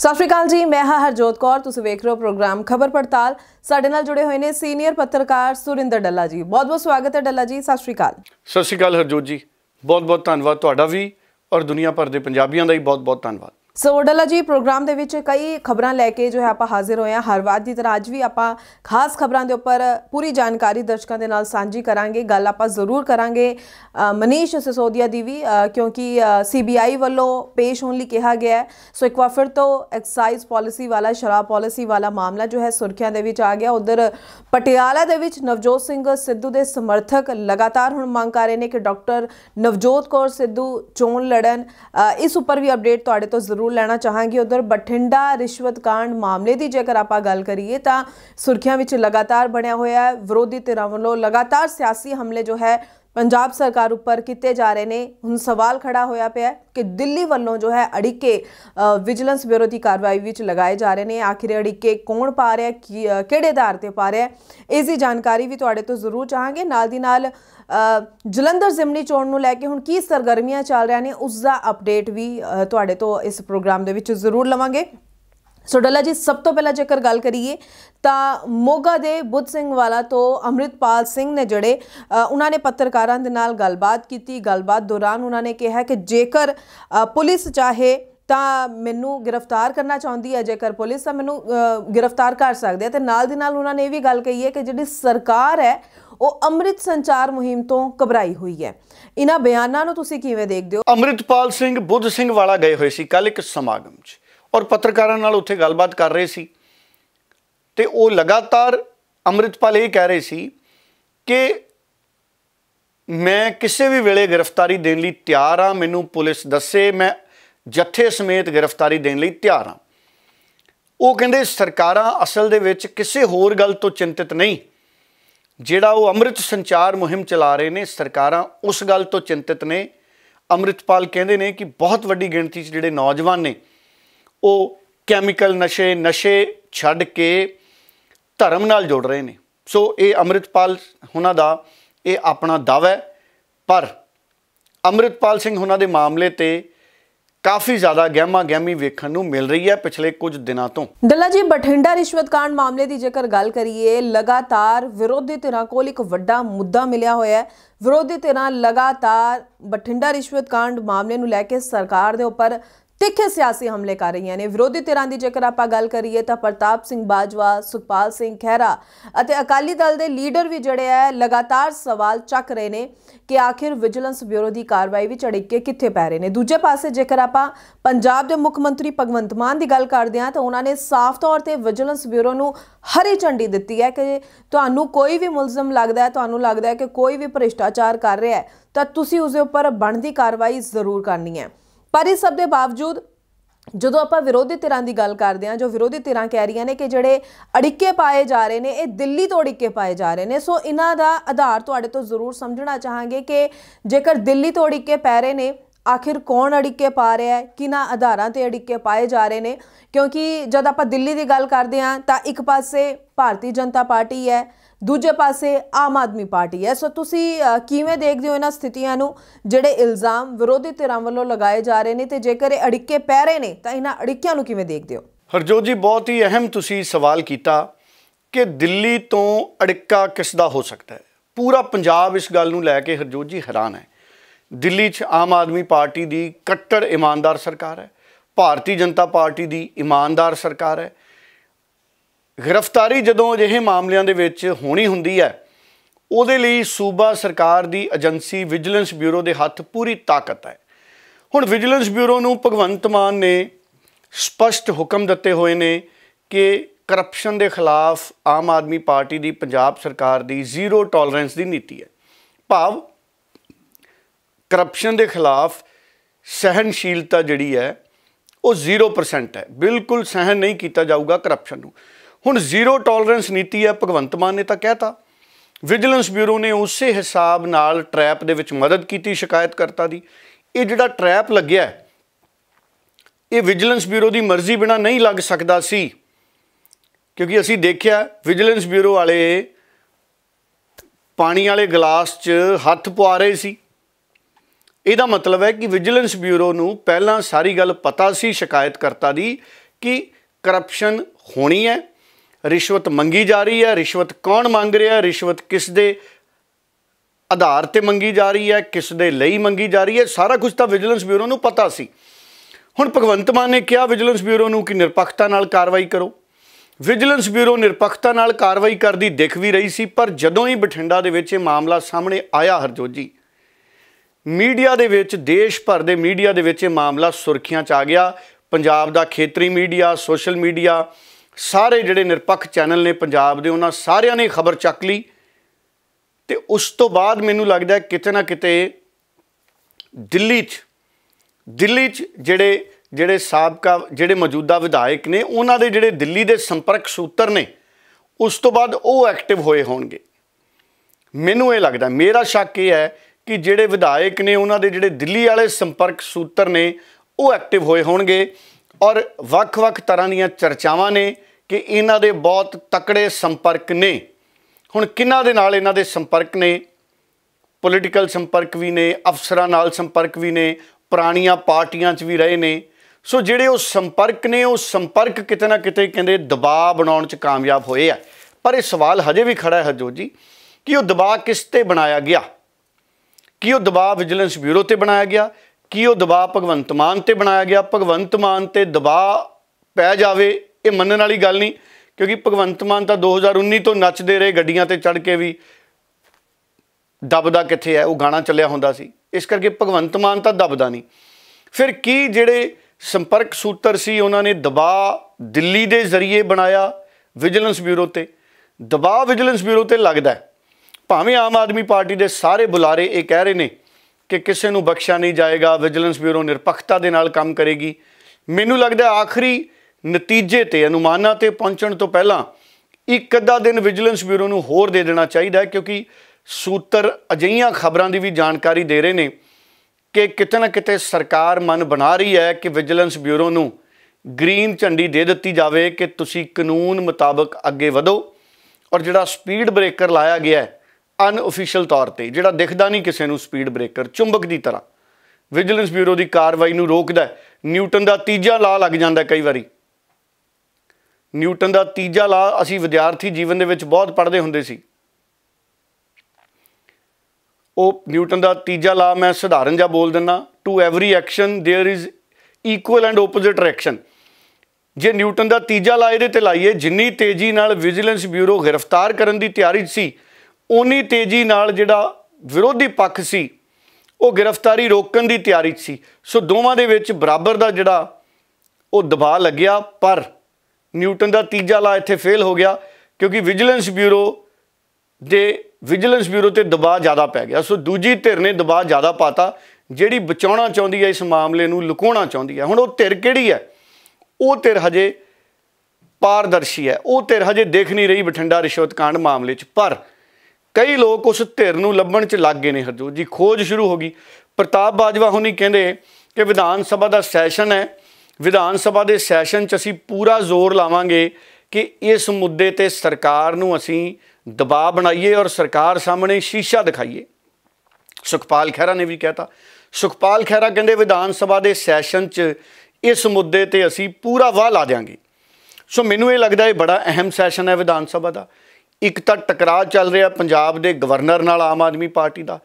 ਸਤਿ ਸ਼੍ਰੀ ਅਕਾਲ ਜੀ ਮੈਂ ਹਾਂ ਹਰਜੋਤ ਕੌਰ ਤੁਸੀਂ ਵੇਖ ਰਹੇ ਹੋ ਪ੍ਰੋਗਰਾਮ ਖਬਰ ਪੜਤਾਲ ਸਾਡੇ ਨਾਲ ਜੁੜੇ ਹੋਏ ਨੇ ਸੀਨੀਅਰ ਪੱਤਰਕਾਰ ਸੁਰਿੰਦਰ ਡੱਲਾ ਜੀ ਬਹੁਤ ਬਹੁਤ ਸਵਾਗਤ ਹੈ ਡੱਲਾ ਜੀ ਸਤਿ ਸ਼੍ਰੀ ਅਕਾਲ ਸਤਿ ਸ਼੍ਰੀ ਅਕਾਲ ਹਰਜੋਤ ਜੀ ਬਹੁਤ ਬਹੁਤ ਧੰਨਵਾਦ ਤੁਹਾਡਾ ਵੀ ਔਰ ਦੁਨੀਆ ਭਰ ਦੇ ਪੰਜਾਬੀਆਂ ਦਾ ਵੀ ਬਹੁਤ ਬਹੁਤ ਧੰਨਵਾਦ ਸੋ ਉਡਲਾ ਜੀ ਪ੍ਰੋਗਰਾਮ ਦੇ ਵਿੱਚ ਕਈ ਖਬਰਾਂ ਲੈ ਕੇ ਜੋ ਹੈ ਆਪਾਂ ਹਾਜ਼ਰ ਹੋਏ ਆ ਹਰ ਵਾਰ ਦੀ ਤਰ੍ਹਾਂ ਅੱਜ ਵੀ ਆਪਾਂ ਖਾਸ ਖਬਰਾਂ ਦੇ ਉੱਪਰ ਪੂਰੀ ਜਾਣਕਾਰੀ ਦਰਸ਼ਕਾਂ ਦੇ ਨਾਲ ਸਾਂਝੀ ਕਰਾਂਗੇ ਗੱਲ ਆਪਾਂ ਜ਼ਰੂਰ ਕਰਾਂਗੇ ਮਨੀਸ਼ ਸਸੋਦੀਆ ਦੀ ਵੀ ਕਿਉਂਕਿ ਸੀਬੀਆਈ ਵੱਲੋਂ ਪੇਸ਼ ਹੋਣ ਲਈ ਕਿਹਾ ਗਿਆ ਸੋ ਇੱਕ ਵਾਰ ਫਿਰ ਤੋਂ ਐਕਸਾਈਜ਼ ਪਾਲਿਸੀ ਵਾਲਾ ਸ਼ਰਾਬ ਪਾਲਿਸੀ ਵਾਲਾ ਮਾਮਲਾ ਜੋ ਹੈ ਸੁਰਖੀਆਂ ਦੇ ਵਿੱਚ ਆ ਗਿਆ ਉਧਰ ਪਟਿਆਲਾ ਦੇ ਵਿੱਚ ਨਵਜੋਤ ਸਿੰਘ ਸਿੱਧੂ ਦੇ ਸਮਰਥਕ ਲਗਾਤਾਰ ਹੁਣ ਮੰਗ ਕਰ ਰਹੇ ਨੇ ਕਿ ਡਾਕਟਰ ਨਵਜੋਤ ਕੌਰ ਸਿੱਧੂ ਚੋਣ ਲੜਨ ਇਸ ਉੱਪਰ ਵੀ ਅਪਡੇਟ ਤੁਹਾਡੇ ਤੋਂ ਜ਼ਰੂਰ ਜ਼ਰੂਰ ਲੈਣਾ ਚਾਹਾਂਗੇ ਉਧਰ ਬਠਿੰਡਾ ਰਿਸ਼ਵਤ ਕਾਂਡ ਮਾਮਲੇ ਦੀ ਜੇਕਰ ਆਪਾਂ ਗੱਲ ਕਰੀਏ ਤਾਂ ਸੁਰਖੀਆਂ ਵਿੱਚ ਲਗਾਤਾਰ ਬਣਿਆ ਹੋਇਆ ਹੈ ਵਿਰੋਧੀ ਧਿਰਾਂ ਵੱਲੋਂ ਲਗਾਤਾਰ ਸਿਆਸੀ ਹਮਲੇ ਜੋ ਹੈ ਪੰਜਾਬ ਸਰਕਾਰ ਉੱਪਰ ਕੀਤੇ ਜਾ ਰਹੇ ਨੇ ਹੁਣ ਸਵਾਲ ਖੜਾ ਹੋਇਆ ਪਿਆ ਕਿ ਦਿੱਲੀ ਵੱਲੋਂ ਜੋ ਹੈ ਅੜਿੱਕੇ ਵਿਜੀਲੈਂਸ ਬਿਊਰੋ ਦੀ ਕਾਰਵਾਈ ਵਿੱਚ ਲਗਾਏ ਜਾ ਰਹੇ ਨੇ ਆਖਿਰ ਅੜਿੱਕੇ ਕੌਣ ਪਾ ਰਿਹਾ ਕਿਹੜੇ ਧਾਰ ਤੇ ਪਾ ਰਿਹਾ ਇਸ ਦੀ ਜਾਣਕਾਰੀ ਵੀ ਤੁਹਾਡੇ ਤੋਂ ਜ਼ਰੂਰ ਚਾਹਾਂਗੇ ਨਾਲ ਦੀ ਨਾਲ ਜਲੰਧਰ ਜ਼ਿਮਨੀ ਚੋਣ ਨੂੰ ਲੈ ਕੇ ਹੁਣ ਕੀ ਸਰਗਰਮੀਆਂ ਚੱਲ ਰਹੀਆਂ ਨੇ ਉਸ ਦਾ ਅਪਡੇਟ ਵੀ ਤੁਹਾਡੇ ਤੋਂ ਇਸ ਪ੍ਰੋਗਰਾਮ ਦੇ ਵਿੱਚ ਜ਼ਰੂਰ ਲਵਾਂਗੇ ਸੋ ਡੱਲਾ ਜੀ ਸਭ ਤੋਂ ਪਹਿਲਾਂ ਜੇਕਰ ਗੱਲ ਕਰੀਏ ਤਾਂ ਮੋਗਾ ਦੇ ਬੁੱਧ ਸਿੰਘ ਵਾਲਾ ਤੋਂ ਅਮਰਿਤਪਾਲ ਸਿੰਘ ਨੇ ਜੜੇ ਉਹਨਾਂ ਨੇ ਪੱਤਰਕਾਰਾਂ ਦੇ ਨਾਲ ਗੱਲਬਾਤ ਕੀਤੀ ਗੱਲਬਾਤ ਦੌਰਾਨ ਉਹਨਾਂ ਨੇ ਕਿਹਾ ਕਿ ਜੇਕਰ ਪੁਲਿਸ ਚਾਹੇ ਤਾਂ ਮੈਨੂੰ ਗ੍ਰਿਫਤਾਰ ਕਰਨਾ ਚਾਹੁੰਦੀ ਹੈ ਜੇਕਰ ਪੁਲਿਸ ਤਾਂ ਮੈਨੂੰ ਗ੍ਰਿਫਤਾਰ ਕਰ ਸਕਦੀ ਹੈ ਤੇ ਨਾਲ ਦੀ ਨਾਲ ਉਹਨਾਂ ਨੇ ਇਹ ਵੀ ਗੱਲ ਕਹੀ ਹੈ ਕਿ ਜਿਹੜੀ ਸਰਕਾਰ ਹੈ ਉਹ ਅੰਮ੍ਰਿਤ ਸੰਚਾਰ ਮੁਹਿੰਮ ਤੋਂ ਘਬਰਾਈ ਹੋਈ ਹੈ ਇਹਨਾਂ ਬਿਆਨਾਂ ਨੂੰ ਤੁਸੀਂ ਕਿਵੇਂ ਦੇਖਦੇ ਹੋ ਅਮਰਿਤਪਾਲ ਸਿੰਘ ਬੁੱਧ ਸਿੰਘ ਵਾਲਾ ਗਏ ਹੋਏ ਸੀ ਕੱਲ ਇੱਕ ਸਮਾਗਮ 'ਚ ਔਰ ਪੱਤਰਕਾਰਾਂ ਨਾਲ ਉੱਥੇ ਗੱਲਬਾਤ ਕਰ ਰਹੇ ਸੀ ਤੇ ਉਹ ਲਗਾਤਾਰ ਅਮਰਿਤਪਾਲ ਇਹ ਕਹਿ ਰਹੇ ਸੀ ਕਿ ਮੈਂ ਕਿਸੇ ਵੀ ਵੇਲੇ ਗ੍ਰਿਫਤਾਰੀ ਦੇਣ ਲਈ ਤਿਆਰ ਆ ਮੈਨੂੰ ਪੁਲਿਸ ਦੱਸੇ ਮੈਂ ਜੱਥੇ ਸਮੇਤ ਗ੍ਰਿਫਤਾਰੀ ਦੇਣ ਲਈ ਤਿਆਰ ਆ ਉਹ ਕਹਿੰਦੇ ਸਰਕਾਰਾਂ ਅਸਲ ਦੇ ਵਿੱਚ ਕਿਸੇ ਹੋਰ ਗੱਲ ਤੋਂ ਚਿੰਤਤ ਨਹੀਂ ਜਿਹੜਾ ਉਹ ਅੰਮ੍ਰਿਤ ਸੰਚਾਰ ਮੁਹਿੰਮ ਚਲਾ ਰਹੇ ਨੇ ਸਰਕਾਰਾਂ ਉਸ ਗੱਲ ਤੋਂ ਚਿੰਤਤ ਨੇ ਅੰਮ੍ਰਿਤਪਾਲ ਕਹਿੰਦੇ ਨੇ ਕਿ ਬਹੁਤ ਵੱਡੀ ਗਿਣਤੀ 'ਚ ਜਿਹੜੇ ਨੌਜਵਾਨ ਨੇ ਉਹ ਕੈਮੀਕਲ ਨਸ਼ੇ ਨਸ਼ੇ ਛੱਡ ਕੇ ਧਰਮ ਨਾਲ ਜੁੜ ਰਹੇ ਨੇ ਸੋ ਇਹ ਅਮਰਿਤਪਾਲ ਹੁਣਾਂ ਦਾ ਇਹ ਆਪਣਾ ਦਾਵਾ ਹੈ ਪਰ ਅਮਰਿਤਪਾਲ ਸਿੰਘ ਹੁਣਾਂ ਦੇ ਮਾਮਲੇ ਤੇ ਕਾਫੀ ਜ਼ਿਆਦਾ ਗਹਿਮਾ ਗਹਿਮੀ ਵੇਖਣ ਨੂੰ ਮਿਲ ਰਹੀ ਹੈ ਪਿਛਲੇ ਕੁਝ ਦਿਨਾਂ ਤੋਂ ਦੱਲਾ ਜੀ ਬਠਿੰਡਾ ਰਿਸ਼ਵਤ ਕਾਂਡ ਮਾਮਲੇ ਦੀ ਜੇਕਰ ਗੱਲ ਕਰੀਏ ਲਗਾਤਾਰ ਵਿਰੋਧੀ ਧਿਰਾਂ ਕੋਲ ਇੱਕ ਵੱਡਾ ਮੁੱਦਾ ਮਿਲਿਆ ਹੋਇਆ ਹੈ ਵਿਰੋਧੀ ਧਿਰਾਂ ਲਗਾਤਾਰ ਬਠਿੰਡਾ ਰਿਸ਼ਵਤ ਕਾਂਡ ਮਾਮਲੇ ਨੂੰ ਲੈ ਕੇ ਸਰਕਾਰ ਦੇ ਉੱਪਰ ਤਿੱਖੇ ਸਿਆਸੀ ਹਮਲੇ ਕਰ ਰਹੀਆਂ ਨੇ ਵਿਰੋਧੀ ਧਿਰਾਂ ਦੀ ਜੇਕਰ ਆਪਾਂ ਗੱਲ ਕਰੀਏ ਤਾਂ ਪ੍ਰਤਾਪ ਸਿੰਘ ਬਾਜਵਾ ਸੁਖਪਾਲ ਸਿੰਘ ਖਹਿਰਾ ਅਤੇ ਅਕਾਲੀ ਦਲ ਦੇ ਲੀਡਰ ਵੀ ਜਿਹੜੇ ਆ ਲਗਾਤਾਰ ਸਵਾਲ ਚੱਕ ਰਹੇ ਨੇ ਕਿ ਆਖਿਰ ਵਿਜੀਲੈਂਸ ਬਿਊਰੋ ਦੀ ਕਾਰਵਾਈ ਵਿੱਚ ਅੜਿੱਕੇ ਕਿੱਥੇ ਪੈ ਰਹੇ ਨੇ ਦੂਜੇ ਪਾਸੇ ਜੇਕਰ ਆਪਾਂ ਪੰਜਾਬ ਦੇ ਮੁੱਖ ਮੰਤਰੀ ਭਗਵੰਤ ਮਾਨ ਦੀ ਗੱਲ ਕਰਦੇ ਹਾਂ ਤਾਂ ਉਹਨਾਂ ਨੇ ਸਾਫ਼ ਤੌਰ ਤੇ ਵਿਜੀਲੈਂਸ ਬਿਊਰੋ ਨੂੰ ਹਰੀ ਝੰਡੀ ਦਿੱਤੀ ਹੈ ਕਿ ਤੁਹਾਨੂੰ ਕੋਈ ਵੀ ਮੁਲਜ਼ਮ ਲੱਗਦਾ ਹੈ ਤੁਹਾਨੂੰ ਲੱਗਦਾ ਹੈ ਕਿ ਕੋਈ ਵੀ ਭ੍ਰਿਸ਼ਟਾਚਾਰ ਕਰ ਰਿਹਾ ਹੈ ਤਾਂ ਤੁਸੀਂ ਉਸ ਦੇ ਉੱਪਰ ਬਣਦੀ ਕਾਰਵਾਈ ਜ਼ਰੂਰ ਕਰਨੀ ਹੈ ਪਰ ਇਸ ਸਭ ਦੇ ਬਾਵਜੂਦ ਜਦੋਂ ਆਪਾਂ ਵਿਰੋਧੀ ਧਿਰਾਂ ਦੀ ਗੱਲ ਕਰਦੇ ਹਾਂ ਜੋ ਵਿਰੋਧੀ ਧਿਰਾਂ ਕਹਿ ਰਹੀਆਂ ਨੇ ਕਿ ਜਿਹੜੇ ਅੜਿੱਕੇ ਪਾਏ ਜਾ ਰਹੇ ਨੇ ਇਹ ਦਿੱਲੀ ਤੋਂ ਅੜਿੱਕੇ ਪਾਏ ਜਾ ਰਹੇ ਨੇ ਸੋ ਇਹਨਾਂ ਦਾ ਆਧਾਰ ਤੁਹਾਡੇ ਤੋਂ ਜ਼ਰੂਰ ਸਮਝਣਾ ਚਾਹਾਂਗੇ ਕਿ ਜੇਕਰ ਦਿੱਲੀ ਤੋਂ ਅੜਿੱਕੇ ਪੈ ਰਹੇ ਨੇ ਆਖਿਰ ਕੌਣ ਅੜਿੱਕੇ ਪਾ ਰਿਹਾ ਹੈ ਕਿਨਾਂ ਆਧਾਰਾਂ ਤੇ ਅੜਿੱਕੇ ਪਾਏ ਜਾ ਰਹੇ ਨੇ ਕਿਉਂਕਿ ਜਦ ਆਪਾਂ ਦਿੱਲੀ ਦੀ ਗੱਲ ਕਰਦੇ ਹਾਂ ਤਾਂ ਇੱਕ ਪਾਸੇ ਭਾਰਤੀ ਜਨਤਾ ਪਾਰਟੀ ਹੈ ਦੂਜੇ ਪਾਸੇ ਆਮ ਆਦਮੀ ਪਾਰਟੀ ਹੈ ਸੋ ਤੁਸੀਂ ਕਿਵੇਂ ਦੇਖਦੇ ਹੋ ਇਹਨਾਂ ਸਥਿਤੀਆਂ ਨੂੰ ਜਿਹੜੇ ਇਲਜ਼ਾਮ ਵਿਰੋਧੀ ਧਿਰਾਂ ਵੱਲੋਂ ਲਗਾਏ ਜਾ ਰਹੇ ਨੇ ਤੇ ਜੇਕਰ ਇਹ ਅੜਿੱਕੇ ਪੈ ਰਹੇ ਨੇ ਤਾਂ ਇਹਨਾਂ ਅੜਿੱਕਿਆਂ ਨੂੰ ਕਿਵੇਂ ਦੇਖਦੇ ਹੋ ਹਰਜੋਤ ਜੀ ਬਹੁਤ ਹੀ ਅਹਿਮ ਤੁਸੀਂ ਸਵਾਲ ਕੀਤਾ ਕਿ ਦਿੱਲੀ ਤੋਂ ਅੜਿੱਕਾ ਕਿਸ ਦਾ ਹੋ ਸਕਦਾ ਹੈ ਪੂਰਾ ਪੰਜਾਬ ਇਸ ਗੱਲ ਨੂੰ ਲੈ ਕੇ ਹਰਜੋਤ ਜੀ ਹੈਰਾਨ ਹੈ ਦਿੱਲੀ 'ਚ ਆਮ ਆਦਮੀ ਪਾਰਟੀ ਦੀ ਕੱਟੜ ਇਮਾਨਦਾਰ ਸਰਕਾਰ ਹੈ ਭਾਰਤੀ ਜਨਤਾ ਪਾਰਟੀ ਦੀ ਇਮਾਨਦਾਰ ਸਰਕਾਰ ਹੈ ਗ੍ਰਿਫਤਾਰੀ ਜਦੋਂ ਅਜਿਹੇ ਮਾਮਲਿਆਂ ਦੇ ਵਿੱਚ ਹੋਣੀ ਹੁੰਦੀ ਹੈ ਉਹਦੇ ਲਈ ਸੂਬਾ ਸਰਕਾਰ ਦੀ ਏਜੰਸੀ ਵਿਜੀਲੈਂਸ ਬਿਊਰੋ ਦੇ ਹੱਥ ਪੂਰੀ ਤਾਕਤ ਹੈ ਹੁਣ ਵਿਜੀਲੈਂਸ ਬਿਊਰੋ ਨੂੰ ਭਗਵੰਤ ਮਾਨ ਨੇ ਸਪਸ਼ਟ ਹੁਕਮ ਦਿੱਤੇ ਹੋਏ ਨੇ ਕਿ ਕਰਪਸ਼ਨ ਦੇ ਖਿਲਾਫ ਆਮ ਆਦਮੀ ਪਾਰਟੀ ਦੀ ਪੰਜਾਬ ਸਰਕਾਰ ਦੀ ਜ਼ੀਰੋ ਟੋਲਰੈਂਸ ਦੀ ਨੀਤੀ ਹੈ ਭਾਵ ਕਰਪਸ਼ਨ ਦੇ ਖਿਲਾਫ ਸਹਿਨਸ਼ੀਲਤਾ ਜਿਹੜੀ ਹੈ ਉਹ 0% ਹੈ ਬਿਲਕੁਲ ਸਹਿਨ ਨਹੀਂ ਕੀਤਾ ਜਾਊਗਾ ਕਰਪਸ਼ਨ ਨੂੰ ਹੁਣ ਜ਼ੀਰੋ ਟੋਲਰੈਂਸ ਨੀਤੀ ਹੈ ਭਗਵੰਤ ਮਾਨ ਨੇ ਤਾਂ ਕਹਿਤਾ ਵਿਜੀਲੈਂਸ ਬਿਊਰੋ ਨੇ ਉਸੇ ਹਿਸਾਬ ਨਾਲ ਟ੍ਰੈਪ ਦੇ ਵਿੱਚ ਮਦਦ ਕੀਤੀ ਸ਼ਿਕਾਇਤਕਰਤਾ ਦੀ ਇਹ ਜਿਹੜਾ ਟ੍ਰੈਪ ਲੱਗਿਆ ਇਹ ਵਿਜੀਲੈਂਸ ਬਿਊਰੋ ਦੀ ਮਰਜ਼ੀ ਬਿਨਾ ਨਹੀਂ ਲੱਗ ਸਕਦਾ ਸੀ ਕਿਉਂਕਿ ਅਸੀਂ ਦੇਖਿਆ ਵਿਜੀਲੈਂਸ ਬਿਊਰੋ ਵਾਲੇ ਪਾਣੀ ਵਾਲੇ ਗਲਾਸ 'ਚ ਹੱਥ ਪਵਾ ਰਹੇ ਸੀ ਇਹਦਾ ਮਤਲਬ ਹੈ ਕਿ ਵਿਜੀਲੈਂਸ ਬਿਊਰੋ ਨੂੰ ਪਹਿਲਾਂ ਸਾਰੀ ਗੱਲ ਪਤਾ ਸੀ ਸ਼ਿਕਾਇਤਕਰਤਾ ਦੀ ਕਿ ਕਰਪਸ਼ਨ ਹੋਣੀ ਹੈ ਰਿਸ਼ਵਤ ਮੰਗੀ ਜਾ ਰਹੀ ਹੈ ਰਿਸ਼ਵਤ ਕੌਣ ਮੰਗ ਰਿਹਾ ਰਿਸ਼ਵਤ ਕਿਸ ਦੇ ਆਧਾਰ ਤੇ ਮੰਗੀ ਜਾ ਰਹੀ ਹੈ ਕਿਸ ਦੇ ਲਈ ਮੰਗੀ ਜਾ ਰਹੀ ਹੈ ਸਾਰਾ ਕੁਝ ਤਾਂ ਵਿਜੀਲੈਂਸ ਬਿਊਰੋ ਨੂੰ ਪਤਾ ਸੀ ਹੁਣ ਭਗਵੰਤ ਮਾਨ ਨੇ ਕਿਹਾ ਵਿਜੀਲੈਂਸ ਬਿਊਰੋ ਨੂੰ ਕਿ ਨਿਰਪੱਖਤਾ ਨਾਲ ਕਾਰਵਾਈ ਕਰੋ ਵਿਜੀਲੈਂਸ ਬਿਊਰੋ ਨਿਰਪੱਖਤਾ ਨਾਲ ਕਾਰਵਾਈ ਕਰਦੀ ਦਿਖ ਵੀ ਰਹੀ ਸੀ ਪਰ ਜਦੋਂ ਹੀ ਬਠਿੰਡਾ ਦੇ ਵਿੱਚ ਇਹ ਮਾਮਲਾ ਸਾਹਮਣੇ ਆਇਆ ਹਰਜੋਤ ਜੀ ਮੀਡੀਆ ਦੇ ਵਿੱਚ ਦੇਸ਼ ਭਰ ਦੇ ਮੀਡੀਆ ਦੇ ਵਿੱਚ ਇਹ ਮਾਮਲਾ ਸੁਰਖੀਆਂ 'ਚ ਆ ਗਿਆ ਪੰਜਾਬ ਦਾ ਖੇਤਰੀ ਮੀਡੀਆ ਸੋਸ਼ਲ ਮੀਡੀਆ ਸਾਰੇ ਜਿਹੜੇ ਨਿਰਪੱਖ ਚੈਨਲ ਨੇ ਪੰਜਾਬ ਦੇ ਉਹਨਾਂ ਸਾਰਿਆਂ ਨੇ ਖਬਰ ਚੱਕ ਲਈ ਤੇ ਉਸ ਤੋਂ ਬਾਅਦ ਮੈਨੂੰ ਲੱਗਦਾ ਕਿਤੇ ਨਾ ਕਿਤੇ ਦਿੱਲੀ 'ਚ ਦਿੱਲੀ 'ਚ ਜਿਹੜੇ ਜਿਹੜੇ ਸਾਬਕਾ ਜਿਹੜੇ ਮੌਜੂਦਾ ਵਿਧਾਇਕ ਨੇ ਉਹਨਾਂ ਦੇ ਜਿਹੜੇ ਦਿੱਲੀ ਦੇ ਸੰਪਰਕ ਸੂਤਰ ਨੇ ਉਸ ਤੋਂ ਬਾਅਦ ਉਹ ਐਕਟਿਵ ਹੋਏ ਹੋਣਗੇ ਮੈਨੂੰ ਇਹ ਲੱਗਦਾ ਮੇਰਾ ਸ਼ੱਕ ਇਹ ਹੈ ਕਿ ਜਿਹੜੇ ਵਿਧਾਇਕ ਨੇ ਉਹਨਾਂ ਦੇ ਜਿਹੜੇ ਦਿੱਲੀ ਵਾਲੇ ਸੰਪਰਕ ਸੂਤਰ ਨੇ ਉਹ ਐਕਟਿਵ ਹੋਏ ਹੋਣਗੇ ਔਰ ਵੱਖ-ਵੱਖ ਤਰ੍ਹਾਂ ਦੀਆਂ ਚਰਚਾਵਾਂ ਨੇ ਕਿ ਇਹਨਾਂ ਦੇ ਬਹੁਤ ਤਕੜੇ ਸੰਪਰਕ ਨੇ ਹੁਣ ਕਿਨਾਂ ਦੇ ਨਾਲ ਇਹਨਾਂ ਦੇ ਸੰਪਰਕ ਨੇ ਪੋਲੀਟੀਕਲ ਸੰਪਰਕ ਵੀ ਨੇ ਅਫਸਰਾਂ ਨਾਲ ਸੰਪਰਕ ਵੀ ਨੇ ਪੁਰਾਣੀਆਂ ਪਾਰਟੀਆਂ 'ਚ ਵੀ ਰਹੇ ਨੇ ਸੋ ਜਿਹੜੇ ਉਹ ਸੰਪਰਕ ਨੇ ਉਹ ਸੰਪਰਕ ਕਿਤੇ ਨਾ ਕਿਤੇ ਕਹਿੰਦੇ ਦਬਾਅ ਬਣਾਉਣ 'ਚ ਕਾਮਯਾਬ ਹੋਏ ਆ ਪਰ ਇਹ ਸਵਾਲ ਹਜੇ ਵੀ ਖੜਾ ਹੈ ਹਜੋ ਜੀ ਕਿ ਉਹ ਦਬਾਅ ਕਿਸ ਤੇ ਬਣਾਇਆ ਗਿਆ ਕਿ ਉਹ ਦਬਾਅ ਵਿਜੀਲੈਂਸ ਬਿਊਰੋ ਤੇ ਬਣਾਇਆ ਗਿਆ ਕਿ ਉਹ ਦਬਾਅ ਭਗਵੰਤ ਮਾਨ ਤੇ ਬਣਾਇਆ ਗਿਆ ਭਗਵੰਤ ਮਾਨ ਤੇ ਦਬਾਅ ਪੈ ਜਾਵੇ ਇਹ ਮੰਨਣ ਵਾਲੀ ਗੱਲ ਨਹੀਂ ਕਿਉਂਕਿ ਭਗਵੰਤ ਮਾਨ ਤਾਂ 2019 ਤੋਂ ਨੱਚਦੇ ਰਹੇ ਗੱਡੀਆਂ ਤੇ ਚੜ ਕੇ ਵੀ ਦਬਦਾ ਕਿੱਥੇ ਹੈ ਉਹ ਗਾਣਾ ਚੱਲਿਆ ਹੁੰਦਾ ਸੀ ਇਸ ਕਰਕੇ ਭਗਵੰਤ ਮਾਨ ਤਾਂ ਦਬਦਾ ਨਹੀਂ ਫਿਰ ਕੀ ਜਿਹੜੇ ਸੰਪਰਕ ਸੂਤਰ ਸੀ ਉਹਨਾਂ ਨੇ ਦਬਾਅ ਦਿੱਲੀ ਦੇ ਜ਼ਰੀਏ ਬਣਾਇਆ ਵਿਜੀਲੈਂਸ ਬਿਊਰੋ ਤੇ ਦਬਾਅ ਵਿਜੀਲੈਂਸ ਬਿਊਰੋ ਤੇ ਲੱਗਦਾ ਹੈ ਭਾਵੇਂ ਆਮ ਆਦਮੀ ਪਾਰਟੀ ਦੇ ਸਾਰੇ ਬੁਲਾਰੇ ਇਹ ਕਹਿ ਰਹੇ ਨੇ ਕਿ ਕਿਸੇ ਨੂੰ ਬਖਸ਼ਿਆ ਨਹੀਂ ਜਾਏਗਾ ਵਿਜੀਲੈਂਸ ਬਿਊਰੋ ਨਿਰਪੱਖਤਾ ਦੇ ਨਾਲ ਕੰਮ ਕਰੇਗੀ ਮੈਨੂੰ ਲੱਗਦਾ ਆਖਰੀ ਨਤੀਜੇ ਤੇ ਅਨੁਮਾਨਾਂ ਤੇ ਪਹੁੰਚਣ ਤੋਂ ਪਹਿਲਾਂ ਇੱਕ ਅੱਧਾ ਦਿਨ ਵਿਜੀਲੈਂਸ ਬਿਊਰੋ ਨੂੰ ਹੋਰ ਦੇ ਦੇਣਾ ਚਾਹੀਦਾ ਹੈ ਕਿਉਂਕਿ ਸੂਤਰ ਅਜਈਆਂ ਖਬਰਾਂ ਦੀ ਵੀ ਜਾਣਕਾਰੀ ਦੇ ਰਹੇ ਨੇ ਕਿ ਕਿਤੇ ਨਾ ਕਿਤੇ ਸਰਕਾਰ ਮਨ ਬਣਾ ਰਹੀ ਹੈ ਕਿ ਵਿਜੀਲੈਂਸ ਬਿਊਰੋ ਨੂੰ ਗ੍ਰੀਨ ਝੰਡੀ ਦੇ ਦਿੱਤੀ ਜਾਵੇ ਕਿ ਤੁਸੀਂ ਕਾਨੂੰਨ ਮੁਤਾਬਕ ਅੱਗੇ ਵਧੋ ਔਰ ਜਿਹੜਾ ਸਪੀਡ ਬ੍ਰੇਕਰ ਲਾਇਆ ਗਿਆ ਹੈ ਅਨਅਫੀਸ਼ੀਅਲ ਤੌਰ ਤੇ ਜਿਹੜਾ ਦਿਖਦਾ ਨਹੀਂ ਕਿਸੇ ਨੂੰ ਸਪੀਡ ਬ੍ਰੇਕਰ ਚੁੰਬਕ ਦੀ ਤਰ੍ਹਾਂ ਵਿਜੀਲੈਂਸ ਬਿਊਰੋ ਦੀ ਕਾਰਵਾਈ ਨੂੰ ਰੋਕਦਾ ਨਿਊਟਨ ਦਾ ਤੀਜਾ ਲਾ ਲੱਗ ਜਾਂਦਾ ਕਈ ਵਾਰੀ ਨਿਊਟਨ ਦਾ ਤੀਜਾ ਲਾ ਅਸੀਂ ਵਿਦਿਆਰਥੀ ਜੀਵਨ ਦੇ ਵਿੱਚ ਬਹੁਤ ਪੜ੍ਹਦੇ ਹੁੰਦੇ ਸੀ ਉਹ ਨਿਊਟਨ ਦਾ ਤੀਜਾ ਲਾ ਮੈਂ ਸਧਾਰਨ ਜਿਹਾ ਬੋਲ ਦਿੰਨਾ to every action there is equal and opposite reaction ਜੇ ਨਿਊਟਨ ਦਾ ਤੀਜਾ ਲਾ ਇਹਦੇ ਤੇ ਲਾਈਏ ਜਿੰਨੀ ਤੇਜ਼ੀ ਨਾਲ ਵਿਜੀਲੈਂਸ ਬਿਊਰੋ ਗ੍ਰਿਫਤਾਰ ਕਰਨ ਦੀ ਤਿਆਰੀ ਸੀ ਉਨੀ ਤੇਜ਼ੀ ਨਾਲ ਜਿਹੜਾ ਵਿਰੋਧੀ ਪੱਖ ਸੀ ਉਹ ਗ੍ਰਿਫਤਾਰੀ ਰੋਕਣ ਦੀ ਤਿਆਰੀ ਸੀ ਸੋ ਦੋਵਾਂ ਦੇ ਵਿੱਚ ਬਰਾਬਰ ਦਾ ਜਿਹੜਾ ਉਹ ਦਬਾਅ ਲੱਗਿਆ ਪਰ ਨਿਊਟਨ ਦਾ ਤੀਜਾ ਲਾ ਇੱਥੇ ਫੇਲ ਹੋ ਗਿਆ ਕਿਉਂਕਿ ਵਿਜੀਲੈਂਸ ਬਿਊਰੋ ਦੇ ਵਿਜੀਲੈਂਸ ਬਿਊਰੋ ਤੇ ਦਬਾਅ ਜ਼ਿਆਦਾ ਪੈ ਗਿਆ ਸੋ ਦੂਜੀ ਧਿਰ ਨੇ ਦਬਾਅ ਜ਼ਿਆਦਾ ਪਾਤਾ ਜਿਹੜੀ ਬਚਾਉਣਾ ਚਾਹੁੰਦੀ ਹੈ ਇਸ ਮਾਮਲੇ ਨੂੰ ਲੁਕਾਉਣਾ ਚਾਹੁੰਦੀ ਹੈ ਹੁਣ ਉਹ ਧਿਰ ਕਿਹੜੀ ਹੈ ਉਹ ਧਿਰ ਹਜੇ ਪਾਰਦਰਸ਼ੀ ਹੈ ਉਹ ਧਿਰ ਹਜੇ ਦੇਖ ਨਹੀਂ ਰਹੀ ਬਠਿੰਡਾ ਰਿਸ਼ਵਤ ਕਾਂਡ ਮਾਮਲੇ 'ਚ ਪਰ ਕਈ ਲੋਕ ਉਸ ਧਿਰ ਨੂੰ ਲੱਭਣ 'ਚ ਲੱਗ ਗਏ ਨੇ ਹਰਜੋ ਜੀ ਖੋਜ ਸ਼ੁਰੂ ਹੋ ਗਈ ਪ੍ਰਤਾਪ ਬਾਜਵਾ ਹੁਣੀ ਕਹਿੰਦੇ ਕਿ ਵਿਧਾਨ ਸਭਾ ਦਾ ਸੈਸ਼ਨ ਹੈ ਵਿਧਾਨ ਸਭਾ ਦੇ ਸੈਸ਼ਨ 'ਚ ਅਸੀਂ ਪੂਰਾ ਜ਼ੋਰ ਲਾਵਾਂਗੇ ਕਿ ਇਸ ਮੁੱਦੇ ਤੇ ਸਰਕਾਰ ਨੂੰ ਅਸੀਂ ਦਬਾਅ ਬਣਾਈਏ ਔਰ ਸਰਕਾਰ ਸਾਹਮਣੇ ਸ਼ੀਸ਼ਾ ਦਿਖਾਈਏ ਸੁਖਪਾਲ ਖਹਿਰਾ ਨੇ ਵੀ ਕਹਿਤਾ ਸੁਖਪਾਲ ਖਹਿਰਾ ਕਹਿੰਦੇ ਵਿਧਾਨ ਸਭਾ ਦੇ ਸੈਸ਼ਨ 'ਚ ਇਸ ਮੁੱਦੇ ਤੇ ਅਸੀਂ ਪੂਰਾ ਵਾਹ ਲਾ ਦੇਾਂਗੇ ਸੋ ਮੈਨੂੰ ਇਹ ਲੱਗਦਾ ਇਹ ਬੜਾ ਅਹਿਮ ਸੈਸ਼ਨ ਹੈ ਵਿਧਾਨ ਸਭਾ ਦਾ ਇੱਕ ਤਾਂ ਟਕਰਾਅ ਚੱਲ ਰਿਹਾ ਪੰਜਾਬ ਦੇ ਗਵਰਨਰ ਨਾਲ ਆਮ ਆਦਮੀ ਪਾਰਟੀ ਦਾ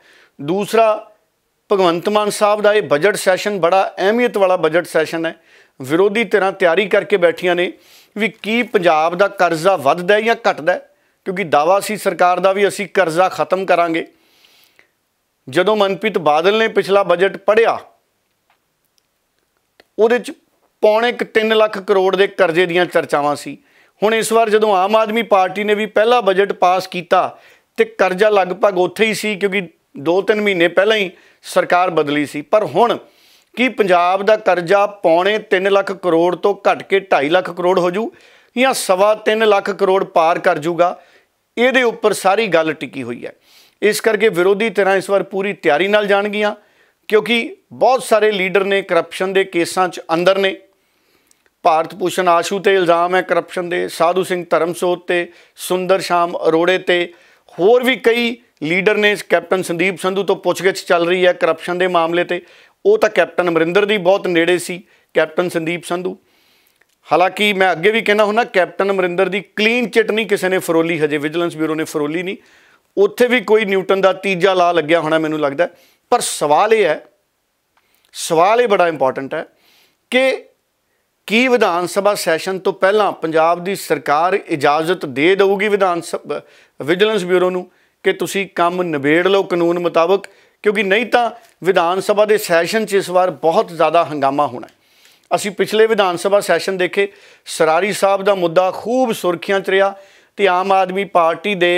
ਦੂਸਰਾ ਭਗਵੰਤ ਮਾਨ ਸਾਹਿਬ ਦਾ ਇਹ ਬਜਟ ਸੈਸ਼ਨ ਬੜਾ ਅਹਿਮੀਅਤ ਵਾਲਾ ਬਜਟ ਸੈਸ਼ਨ ਹੈ ਵਿਰੋਧੀ ਧਿਰਾਂ ਤਿਆਰੀ ਕਰਕੇ ਬੈਠੀਆਂ ਨੇ ਵੀ ਕੀ ਪੰਜਾਬ ਦਾ ਕਰਜ਼ਾ ਵੱਧਦਾ ਹੈ ਜਾਂ ਘਟਦਾ ਹੈ ਕਿਉਂਕਿ ਦਾਵਾ ਸੀ ਸਰਕਾਰ ਦਾ ਵੀ ਅਸੀਂ ਕਰਜ਼ਾ ਖਤਮ ਕਰਾਂਗੇ ਜਦੋਂ ਮਨਪ੍ਰੀਤ ਬਾਦਲ ਨੇ ਪਿਛਲਾ ਬਜਟ ਪੜਿਆ ਉਹਦੇ ਚ ਪੌਣੇ 3 ਲੱਖ ਕਰੋੜ ਦੇ ਕਰਜ਼ੇ ਦੀਆਂ ਚਰਚਾਵਾਂ ਸੀ ਹੁਣ ਇਸ ਵਾਰ ਜਦੋਂ ਆਮ ਆਦਮੀ ਪਾਰਟੀ ਨੇ ਵੀ ਪਹਿਲਾ ਬਜਟ ਪਾਸ ਕੀਤਾ ਤੇ ਕਰਜ਼ਾ ਲਗਭਗ ਉੱਥੇ ਹੀ ਸੀ ਕਿਉਂਕਿ 2-3 ਮਹੀਨੇ ਪਹਿਲਾਂ ਹੀ ਸਰਕਾਰ ਬਦਲੀ ਸੀ ਪਰ ਹੁਣ ਕੀ ਪੰਜਾਬ ਦਾ ਕਰਜ਼ਾ ਪੌਣੇ 3 ਲੱਖ ਕਰੋੜ ਤੋਂ ਘਟ ਕੇ 2.5 ਲੱਖ ਕਰੋੜ ਹੋ ਜੂ ਜਾਂ ਸਵਾ 3 ਲੱਖ ਕਰੋੜ ਪਾਰ ਕਰ ਜੂਗਾ ਇਹਦੇ ਉੱਪਰ ਸਾਰੀ ਗੱਲ ਟਿੱਕੀ ਹੋਈ ਹੈ ਇਸ ਕਰਕੇ ਵਿਰੋਧੀ ਧਿਰਾਂ ਇਸ ਵਾਰ ਪੂਰੀ ਤਿਆਰੀ ਨਾਲ ਜਾਣਗੀਆਂ ਕਿਉਂਕਿ ਬਹੁਤ ਸਾਰੇ ਲੀਡਰ ਨੇ ਕਰਪਸ਼ਨ ਦੇ ਕੇਸਾਂ 'ਚ ਅੰਦਰ ਨੇ ਭਾਰਤ ਪੂਸ਼ਣ ਆਸ਼ੂ ਤੇ ਇਲਜ਼ਾਮ ਹੈ ਕਰਪਸ਼ਨ ਦੇ ਸਾਧੂ ਸਿੰਘ ਧਰਮਸੋਤ ਤੇ ਸੁੰਦਰ ਸ਼ਾਮ ਅਰੋੜੇ ਤੇ ਹੋਰ ਵੀ ਕਈ ਲੀਡਰ ਨੇ ਕੈਪਟਨ ਸੰਦੀਪ ਸੰਧੂ ਤੋਂ ਪੁੱਛਗਿੱਛ ਚੱਲ ਰਹੀ ਹੈ ਕਰਪਸ਼ਨ ਦੇ ਮਾਮਲੇ ਤੇ ਉਹ ਤਾਂ ਕੈਪਟਨ ਅਮਰਿੰਦਰ ਦੀ ਬਹੁਤ ਨੇੜੇ ਸੀ ਕੈਪਟਨ ਸੰਦੀਪ ਸੰਧੂ ਹਾਲਾਂਕਿ ਮੈਂ ਅੱਗੇ ਵੀ ਕਹਿਣਾ ਹੁੰਦਾ ਕੈਪਟਨ ਅਮਰਿੰਦਰ ਦੀ ਕਲੀਨ ਚਿੱਟ ਨਹੀਂ ਕਿਸੇ ਨੇ ਫਰੋਲੀ ਹਜੇ ਵਿਜੀਲੈਂਸ ਬਿਊਰੋ ਨੇ ਫਰੋਲੀ ਨਹੀਂ ਉੱਥੇ ਵੀ ਕੋਈ ਨਿਊਟਨ ਦਾ ਤੀਜਾ ਲਾ ਲੱਗਿਆ ਹੋਣਾ ਮੈਨੂੰ ਲੱਗਦਾ ਪਰ ਸਵਾਲ ਇਹ ਹੈ ਸਵਾਲ ਇਹ ਬੜਾ ਇੰਪੋਰਟੈਂਟ ਹੈ ਕਿ ਕੀ ਵਿਧਾਨ ਸਭਾ ਸੈਸ਼ਨ ਤੋਂ ਪਹਿਲਾਂ ਪੰਜਾਬ ਦੀ ਸਰਕਾਰ ਇਜਾਜ਼ਤ ਦੇ ਦੇਊਗੀ ਵਿਧਾਨ ਸਭਾ ਵਿਜੀਲੈਂਸ ਬਿਊਰੋ ਨੂੰ ਕਿ ਤੁਸੀਂ ਕੰਮ ਨਿਬੇੜ ਲਓ ਕਾਨੂੰਨ ਮੁਤਾਬਕ ਕਿਉਂਕਿ ਨਹੀਂ ਤਾਂ ਵਿਧਾਨ ਸਭਾ ਦੇ ਸੈਸ਼ਨ 'ਚ ਇਸ ਵਾਰ ਬਹੁਤ ਜ਼ਿਆਦਾ ਹੰਗਾਮਾ ਹੋਣਾ ਅਸੀਂ ਪਿਛਲੇ ਵਿਧਾਨ ਸਭਾ ਸੈਸ਼ਨ ਦੇਖੇ ਸਰਾਰੀ ਸਾਹਿਬ ਦਾ ਮੁੱਦਾ ਖੂਬ ਸੁਰਖੀਆਂ 'ਚ ਰਿਹਾ ਤੇ ਆਮ ਆਦਮੀ ਪਾਰਟੀ ਦੇ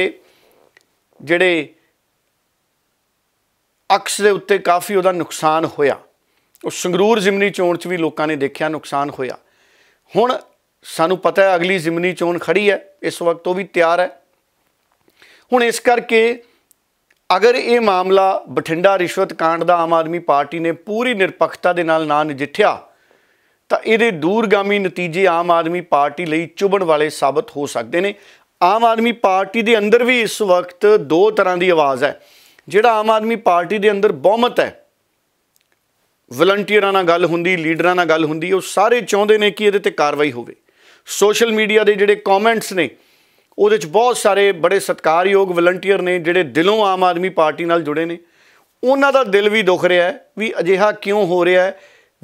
ਜਿਹੜੇ ਅਕਸ ਦੇ ਉੱਤੇ ਕਾਫੀ ਉਹਦਾ ਨੁਕਸਾਨ ਹੋਇਆ ਉਹ ਸੰਗਰੂਰ ਜ਼ਿਮਨੀ ਚੋਣ 'ਚ ਵੀ ਲੋਕਾਂ ਨੇ ਦੇਖਿਆ ਨੁਕਸਾਨ ਹੋਇਆ ਹੁਣ ਸਾਨੂੰ ਪਤਾ ਹੈ ਅਗਲੀ ਜ਼ਿਮਨੀ ਚੋਣ ਖੜੀ ਹੈ ਇਸ ਵਕਤ ਉਹ ਵੀ ਤਿਆਰ ਹੈ ਹੁਣ ਇਸ ਕਰਕੇ ਅਗਰ ਇਹ ਮਾਮਲਾ ਬਠਿੰਡਾ ਰਿਸ਼ਵਤ ਕਾਂਡ ਦਾ ਆਮ ਆਦਮੀ ਪਾਰਟੀ ਨੇ ਪੂਰੀ ਨਿਰਪੱਖਤਾ ਦੇ ਨਾਲ ਨਾ ਨਜਿੱਠਿਆ ਤਾਂ ਇਹਦੇ ਦੂਰਗਾਮੀ ਨਤੀਜੇ ਆਮ ਆਦਮੀ ਪਾਰਟੀ ਲਈ ਚੁਬਣ ਵਾਲੇ ਸਾਬਤ ਹੋ ਸਕਦੇ ਨੇ ਆਮ ਆਦਮੀ ਪਾਰਟੀ ਦੇ ਅੰਦਰ ਵੀ ਇਸ ਵਕਤ ਦੋ ਤਰ੍ਹਾਂ ਦੀ ਆਵਾਜ਼ ਹੈ ਜਿਹੜਾ ਆਮ ਆਦਮੀ ਪਾਰਟੀ ਦੇ ਅੰਦਰ ਬਹੁਮਤ ਹੈ ਵਲੰਟੀਅਰਾਂ ਨਾਲ ਗੱਲ ਹੁੰਦੀ ਲੀਡਰਾਂ ਨਾਲ ਗੱਲ ਹੁੰਦੀ ਉਹ ਸਾਰੇ ਚਾਹੁੰਦੇ ਨੇ ਕਿ ਇਹਦੇ ਤੇ ਕਾਰਵਾਈ ਹੋਵੇ ਸੋਸ਼ਲ ਮੀਡੀਆ ਦੇ ਜਿਹੜੇ ਕਮੈਂਟਸ ਨੇ ਉਹਦੇ 'ਚ ਬਹੁਤ ਸਾਰੇ ਬੜੇ ਸਤਕਾਰਯੋਗ ਵਲੰਟੀਅਰ ਨੇ ਜਿਹੜੇ ਦਿਲੋਂ ਆਮ ਆਦਮੀ ਪਾਰਟੀ ਨਾਲ ਜੁੜੇ ਨੇ ਉਹਨਾਂ ਦਾ ਦਿਲ ਵੀ ਦੁਖ ਰਿਹਾ ਹੈ ਵੀ ਅਜਿਹਾ ਕਿਉਂ ਹੋ ਰਿਹਾ ਹੈ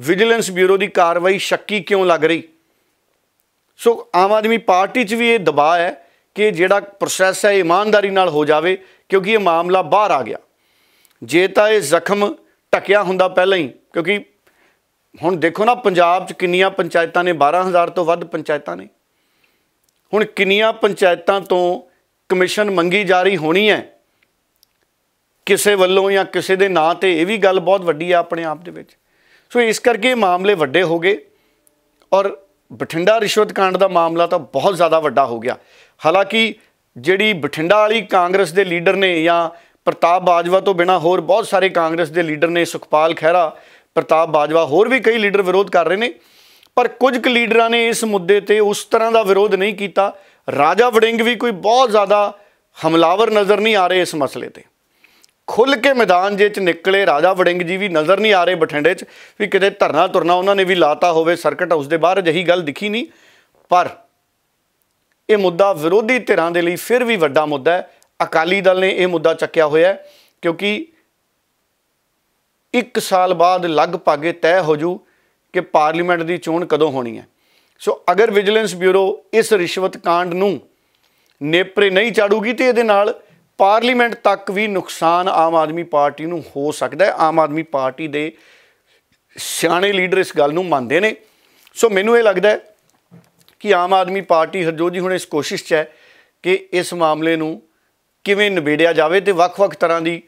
ਵਿਜੀਲੈਂਸ ਬਿਊਰੋ ਦੀ ਕਾਰਵਾਈ ਸ਼ੱਕੀ ਕਿਉਂ ਲੱਗ ਰਹੀ ਸੋ ਆਮ ਆਦਮੀ ਪਾਰਟੀ 'ਚ ਵੀ ਇਹ ਦਬਾਅ ਹੈ ਕਿ ਜਿਹੜਾ ਪ੍ਰੋਸੈਸ ਹੈ ਇਮਾਨਦਾਰੀ ਨਾਲ ਹੋ ਜਾਵੇ ਕਿਉਂਕਿ ਇਹ ਮਾਮਲਾ ਬਾਹਰ ਆ ਗਿਆ ਜੇ ਤਾਂ ਇਹ ਜ਼ਖਮ ਟਕਿਆ ਹੁੰਦਾ ਪਹਿਲਾਂ ਹੀ ਕਿਉਂਕਿ ਹੁਣ ਦੇਖੋ ਨਾ ਪੰਜਾਬ 'ਚ ਕਿੰਨੀਆਂ ਪੰਚਾਇਤਾਂ ਨੇ 12000 ਤੋਂ ਵੱਧ ਪੰਚਾਇਤਾਂ ਨੇ ਹੁਣ ਕਿੰਨੀਆਂ ਪੰਚਾਇਤਾਂ ਤੋਂ ਕਮਿਸ਼ਨ ਮੰਗੀ ਜਾ ਰਹੀ ਹੋਣੀ ਹੈ ਕਿਸੇ ਵੱਲੋਂ ਜਾਂ ਕਿਸੇ ਦੇ ਨਾਂ ਤੇ ਇਹ ਵੀ ਗੱਲ ਬਹੁਤ ਵੱਡੀ ਆ ਆਪਣੇ ਆਪ ਦੇ ਵਿੱਚ ਸੋ ਇਸ ਕਰਕੇ ਮਾਮਲੇ ਵੱਡੇ ਹੋ ਗਏ ਔਰ ਬਠਿੰਡਾ ਰਿਸ਼ਵਤ ਕਾਂਡ ਦਾ ਮਾਮਲਾ ਤਾਂ ਬਹੁਤ ਜ਼ਿਆਦਾ ਵੱਡਾ ਹੋ ਗਿਆ ਹਾਲਾਂਕਿ ਜਿਹੜੀ ਬਠਿੰਡਾ ਵਾਲੀ ਕਾਂਗਰਸ ਦੇ ਲੀਡਰ ਨੇ ਜਾਂ ਪ੍ਰਤਾਪ ਬਾਜਵਾ ਤੋਂ ਬਿਨਾ ਹੋਰ ਬਹੁਤ ਸਾਰੇ ਕਾਂਗਰਸ ਦੇ ਲੀਡਰ ਨੇ ਸੁਖਪਾਲ ਖਹਿਰਾ ਪ੍ਰਤਾਪ ਬਾਜਵਾ ਹੋਰ ਵੀ ਕਈ ਲੀਡਰ ਵਿਰੋਧ ਕਰ ਰਹੇ ਨੇ ਪਰ ਕੁਝ ਕੁ ਲੀਡਰਾਂ ਨੇ ਇਸ ਮੁੱਦੇ ਤੇ ਉਸ ਤਰ੍ਹਾਂ ਦਾ ਵਿਰੋਧ ਨਹੀਂ ਕੀਤਾ ਰਾਜਾ ਵੜਿੰਗ ਵੀ ਕੋਈ ਬਹੁਤ ਜ਼ਿਆਦਾ ਹਮਲਾਵਰ ਨਜ਼ਰ ਨਹੀਂ ਆ ਰਹੇ ਇਸ ਮਸਲੇ ਤੇ ਖੁੱਲ ਕੇ ਮੈਦਾਨ ਜੇ ਚ ਨਿਕਲੇ ਰਾਜਾ ਵੜਿੰਗ ਜੀ ਵੀ ਨਜ਼ਰ ਨਹੀਂ ਆ ਰਹੇ ਬਠਿੰਡੇ ਚ ਵੀ ਕਿਤੇ ਧਰਨਾ ਤੁਰਨਾ ਉਹਨਾਂ ਨੇ ਵੀ ਲਾਤਾ ਹੋਵੇ ਸਰਕਟ ਹਾਊਸ ਦੇ ਬਾਹਰ ਜਹੀ ਗੱਲ ਦਿਖੀ ਨਹੀਂ ਪਰ ਇਹ ਮੁੱਦਾ ਵਿਰੋਧੀ ਧਿਰਾਂ ਦੇ ਲਈ ਫਿਰ ਵੀ ਵੱਡਾ ਮੁੱਦਾ ਹੈ ਅਕਾਲੀ ਦਲ ਨੇ ਇਹ ਮੁੱਦਾ ਚੱਕਿਆ ਹੋਇਆ ਕਿਉਂਕਿ 1 ਸਾਲ ਬਾਅਦ ਲਗਭਗ ਤੈਅ ਹੋ ਜੂ ਕਿ ਪਾਰਲੀਮੈਂਟ ਦੀ ਚੋਣ ਕਦੋਂ ਹੋਣੀ ਹੈ ਸੋ ਅਗਰ ਵਿਜੀਲੈਂਸ ਬਿਊਰੋ ਇਸ ਰਿਸ਼ਵਤ ਕਾਂਡ ਨੂੰ ਨੇਪਰੇ ਨਹੀਂ ਚਾੜੂਗੀ ਤੇ ਇਹਦੇ ਨਾਲ ਪਾਰਲੀਮੈਂਟ ਤੱਕ ਵੀ ਨੁਕਸਾਨ ਆਮ ਆਦਮੀ ਪਾਰਟੀ ਨੂੰ ਹੋ ਸਕਦਾ ਹੈ ਆਮ ਆਦਮੀ ਪਾਰਟੀ ਦੇ ਸਿਆਣੇ ਲੀਡਰ ਇਸ ਗੱਲ ਨੂੰ ਮੰਨਦੇ ਨੇ ਸੋ ਮੈਨੂੰ ਇਹ ਲੱਗਦਾ ਹੈ ਕਿ ਆਮ ਆਦਮੀ ਪਾਰਟੀ ਹਰ ਜੋਜੀ ਹੁਣ ਇਸ ਕੋਸ਼ਿਸ਼ 'ਚ ਹੈ ਕਿ ਇਸ ਮਾਮਲੇ ਨੂੰ ਕਿਵੇਂ ਨਿਬੇੜਿਆ ਜਾਵੇ ਤੇ ਵੱਖ-ਵੱਖ ਤਰ੍ਹਾਂ ਦੀ